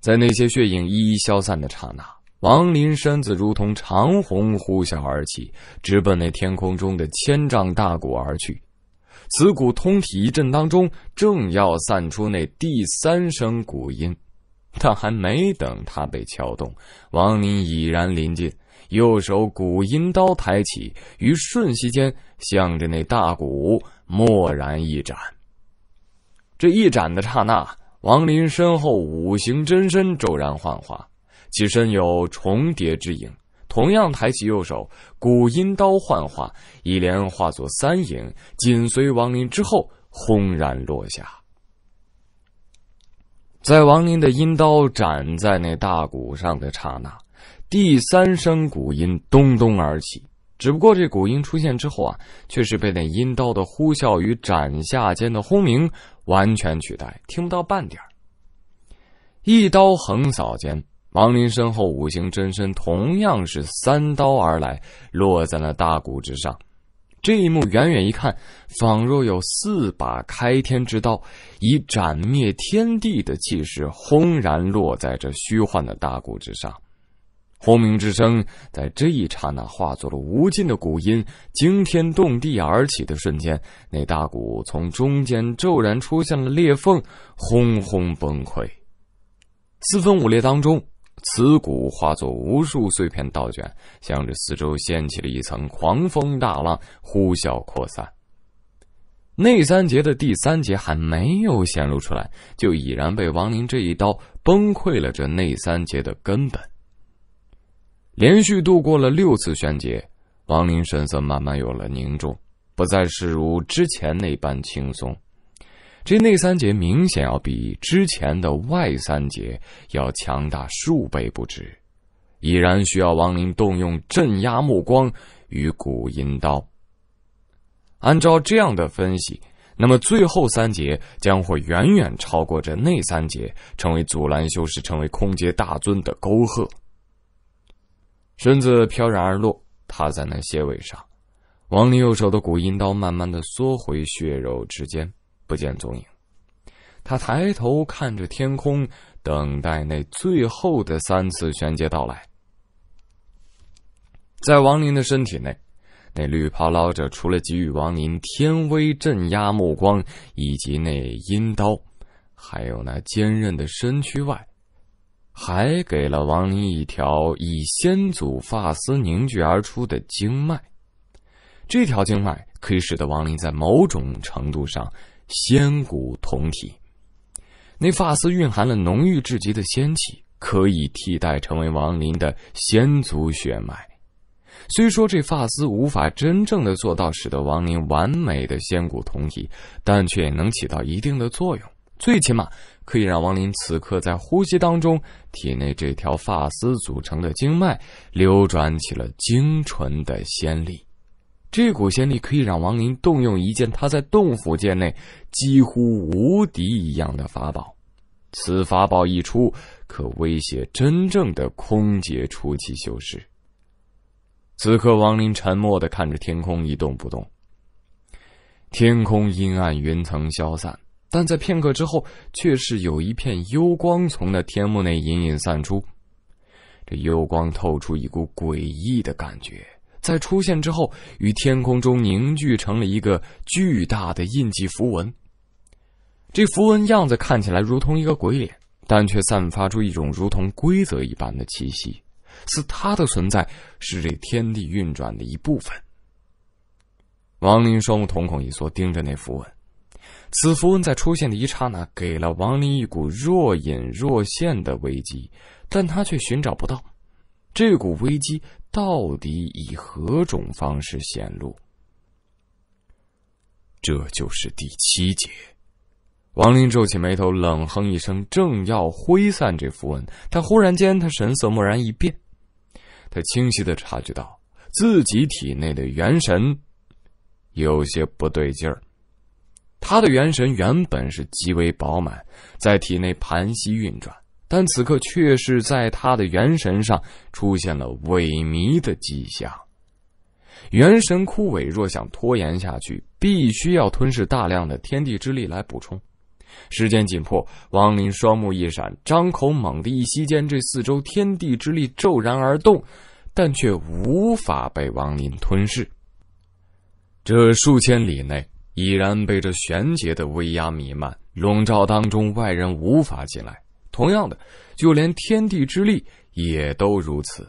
在那些血影一一消散的刹那。王林身子如同长虹，呼啸而起，直奔那天空中的千丈大鼓而去。此鼓通体一震当中，正要散出那第三声鼓音，但还没等他被敲动，王林已然临近，右手鼓音刀抬起，于瞬息间向着那大鼓蓦然一斩。这一斩的刹那，王林身后五行真身骤然幻化。其身有重叠之影，同样抬起右手，古音刀幻化，一连化作三影，紧随王林之后，轰然落下。在王林的阴刀斩在那大鼓上的刹那，第三声鼓音咚咚而起。只不过这鼓音出现之后啊，却是被那阴刀的呼啸与斩下间的轰鸣完全取代，听不到半点儿。一刀横扫间。王林身后五行真身同样是三刀而来，落在了大鼓之上。这一幕远远一看，仿若有四把开天之刀，以斩灭天地的气势轰然落在这虚幻的大鼓之上。轰鸣之声在这一刹那化作了无尽的鼓音，惊天动地而起的瞬间，那大鼓从中间骤然出现了裂缝，轰轰崩溃，四分五裂当中。此鼓化作无数碎片倒卷，向着四周掀起了一层狂风大浪，呼啸扩散。内三节的第三节还没有显露出来，就已然被王林这一刀崩溃了。这内三节的根本，连续度过了六次玄劫，王林神色慢慢有了凝重，不再是如之前那般轻松。这内三节明显要比之前的外三节要强大数倍不止，已然需要王林动用镇压目光与古银刀。按照这样的分析，那么最后三节将会远远超过这内三节，成为修士成为空劫大尊的沟壑。身子飘然而落，趴在那蝎尾上，王林右手的古银刀慢慢的缩回血肉之间。不见踪影，他抬头看着天空，等待那最后的三次玄劫到来。在王林的身体内，那绿袍老者除了给予王林天威镇压、目光以及那阴刀，还有那坚韧的身躯外，还给了王林一条以先祖发丝凝聚而出的经脉。这条经脉可以使得王林在某种程度上。仙骨同体，那发丝蕴含了浓郁至极的仙气，可以替代成为王林的仙族血脉。虽说这发丝无法真正的做到使得王林完美的仙骨同体，但却能起到一定的作用。最起码可以让王林此刻在呼吸当中，体内这条发丝组成的经脉流转起了精纯的仙力。这股仙力可以让王林动用一件他在洞府界内几乎无敌一样的法宝，此法宝一出，可威胁真正的空劫初期修士。此刻，王林沉默的看着天空，一动不动。天空阴暗，云层消散，但在片刻之后，却是有一片幽光从那天幕内隐隐散出，这幽光透出一股诡异的感觉。在出现之后，与天空中凝聚成了一个巨大的印记符文。这符文样子看起来如同一个鬼脸，但却散发出一种如同规则一般的气息，似它的存在是这天地运转的一部分。王林双目瞳孔一缩，盯着那符文。此符文在出现的一刹那，给了王林一股若隐若现的危机，但他却寻找不到这股危机。到底以何种方式显露？这就是第七节。王林皱起眉头，冷哼一声，正要挥散这符文，他忽然间，他神色蓦然一变，他清晰的察觉到自己体内的元神有些不对劲儿。他的元神原本是极为饱满，在体内盘息运转。但此刻却是在他的元神上出现了萎靡的迹象，元神枯萎，若想拖延下去，必须要吞噬大量的天地之力来补充。时间紧迫，王林双目一闪，张口猛地一吸间，这四周天地之力骤然而动，但却无法被王林吞噬。这数千里内已然被这玄劫的威压弥漫笼罩，当中外人无法进来。同样的，就连天地之力也都如此。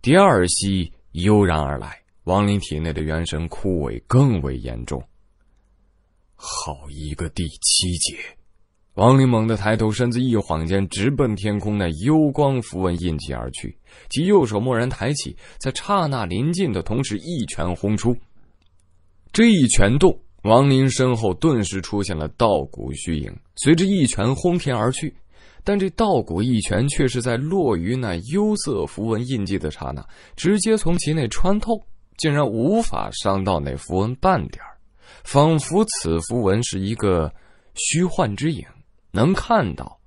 第二息悠然而来，王林体内的元神枯萎更为严重。好一个第七劫！王林猛地抬头，身子一晃间直奔天空那幽光符文印记而去，其右手蓦然抬起，在刹那临近的同时一拳轰出。这一拳动。王林身后顿时出现了道骨虚影，随着一拳轰天而去，但这道骨一拳却是在落于那幽色符文印记的刹那，直接从其内穿透，竟然无法伤到那符文半点仿佛此符文是一个虚幻之影，能看到，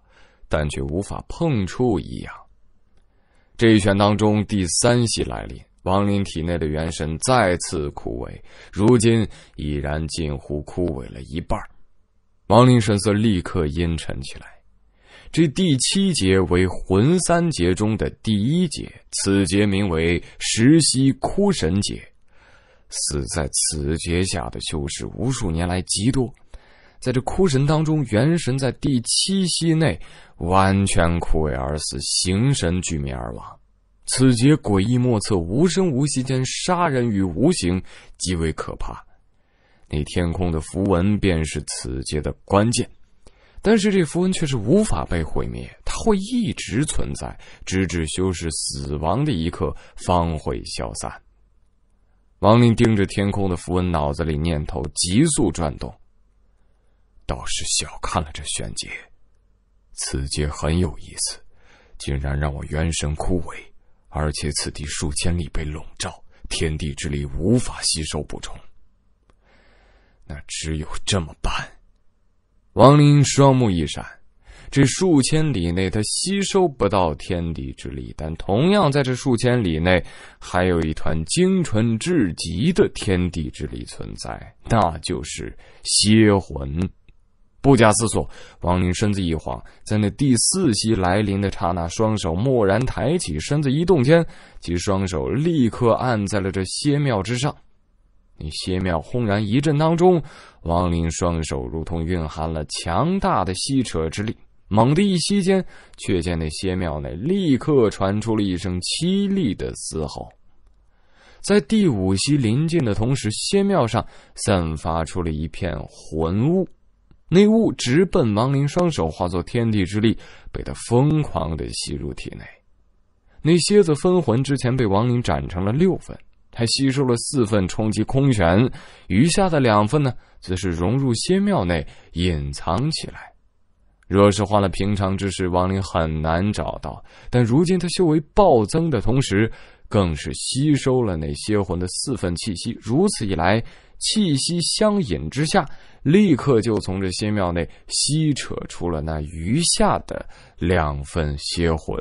但却无法碰触一样。这一拳当中，第三息来临。王林体内的元神再次枯萎，如今已然近乎枯萎了一半。王林神色立刻阴沉起来。这第七劫为魂三劫中的第一节，此劫名为“石息枯神劫”。死在此劫下的修士，无数年来极多。在这枯神当中，元神在第七息内完全枯萎而死，形神俱灭而亡。此劫诡异莫测，无声无息间杀人于无形，极为可怕。那天空的符文便是此劫的关键，但是这符文却是无法被毁灭，它会一直存在，直至修士死亡的一刻方会消散。王林盯着天空的符文，脑子里念头急速转动。倒是小看了这玄劫，此劫很有意思，竟然让我元神枯萎。而且此地数千里被笼罩，天地之力无法吸收补充。那只有这么办。王林双目一闪，这数千里内他吸收不到天地之力，但同样在这数千里内，还有一团精纯至极的天地之力存在，那就是蝎魂。不假思索，王林身子一晃，在那第四息来临的刹那，双手蓦然抬起，身子一动间，其双手立刻按在了这仙庙之上。那仙庙轰然一阵当中，王林双手如同蕴含了强大的吸扯之力，猛地一吸间，却见那仙庙内立刻传出了一声凄厉的嘶吼。在第五息临近的同时，仙庙上散发出了一片魂雾。那雾直奔王林，双手化作天地之力，被他疯狂的吸入体内。那蝎子分魂之前被王林斩成了六份，他吸收了四份冲击空拳，余下的两份呢，则是融入仙庙内隐藏起来。若是换了平常之时，王林很难找到，但如今他修为暴增的同时，更是吸收了那蝎魂的四份气息，如此一来。气息相引之下，立刻就从这仙庙内吸扯出了那余下的两份邪魂。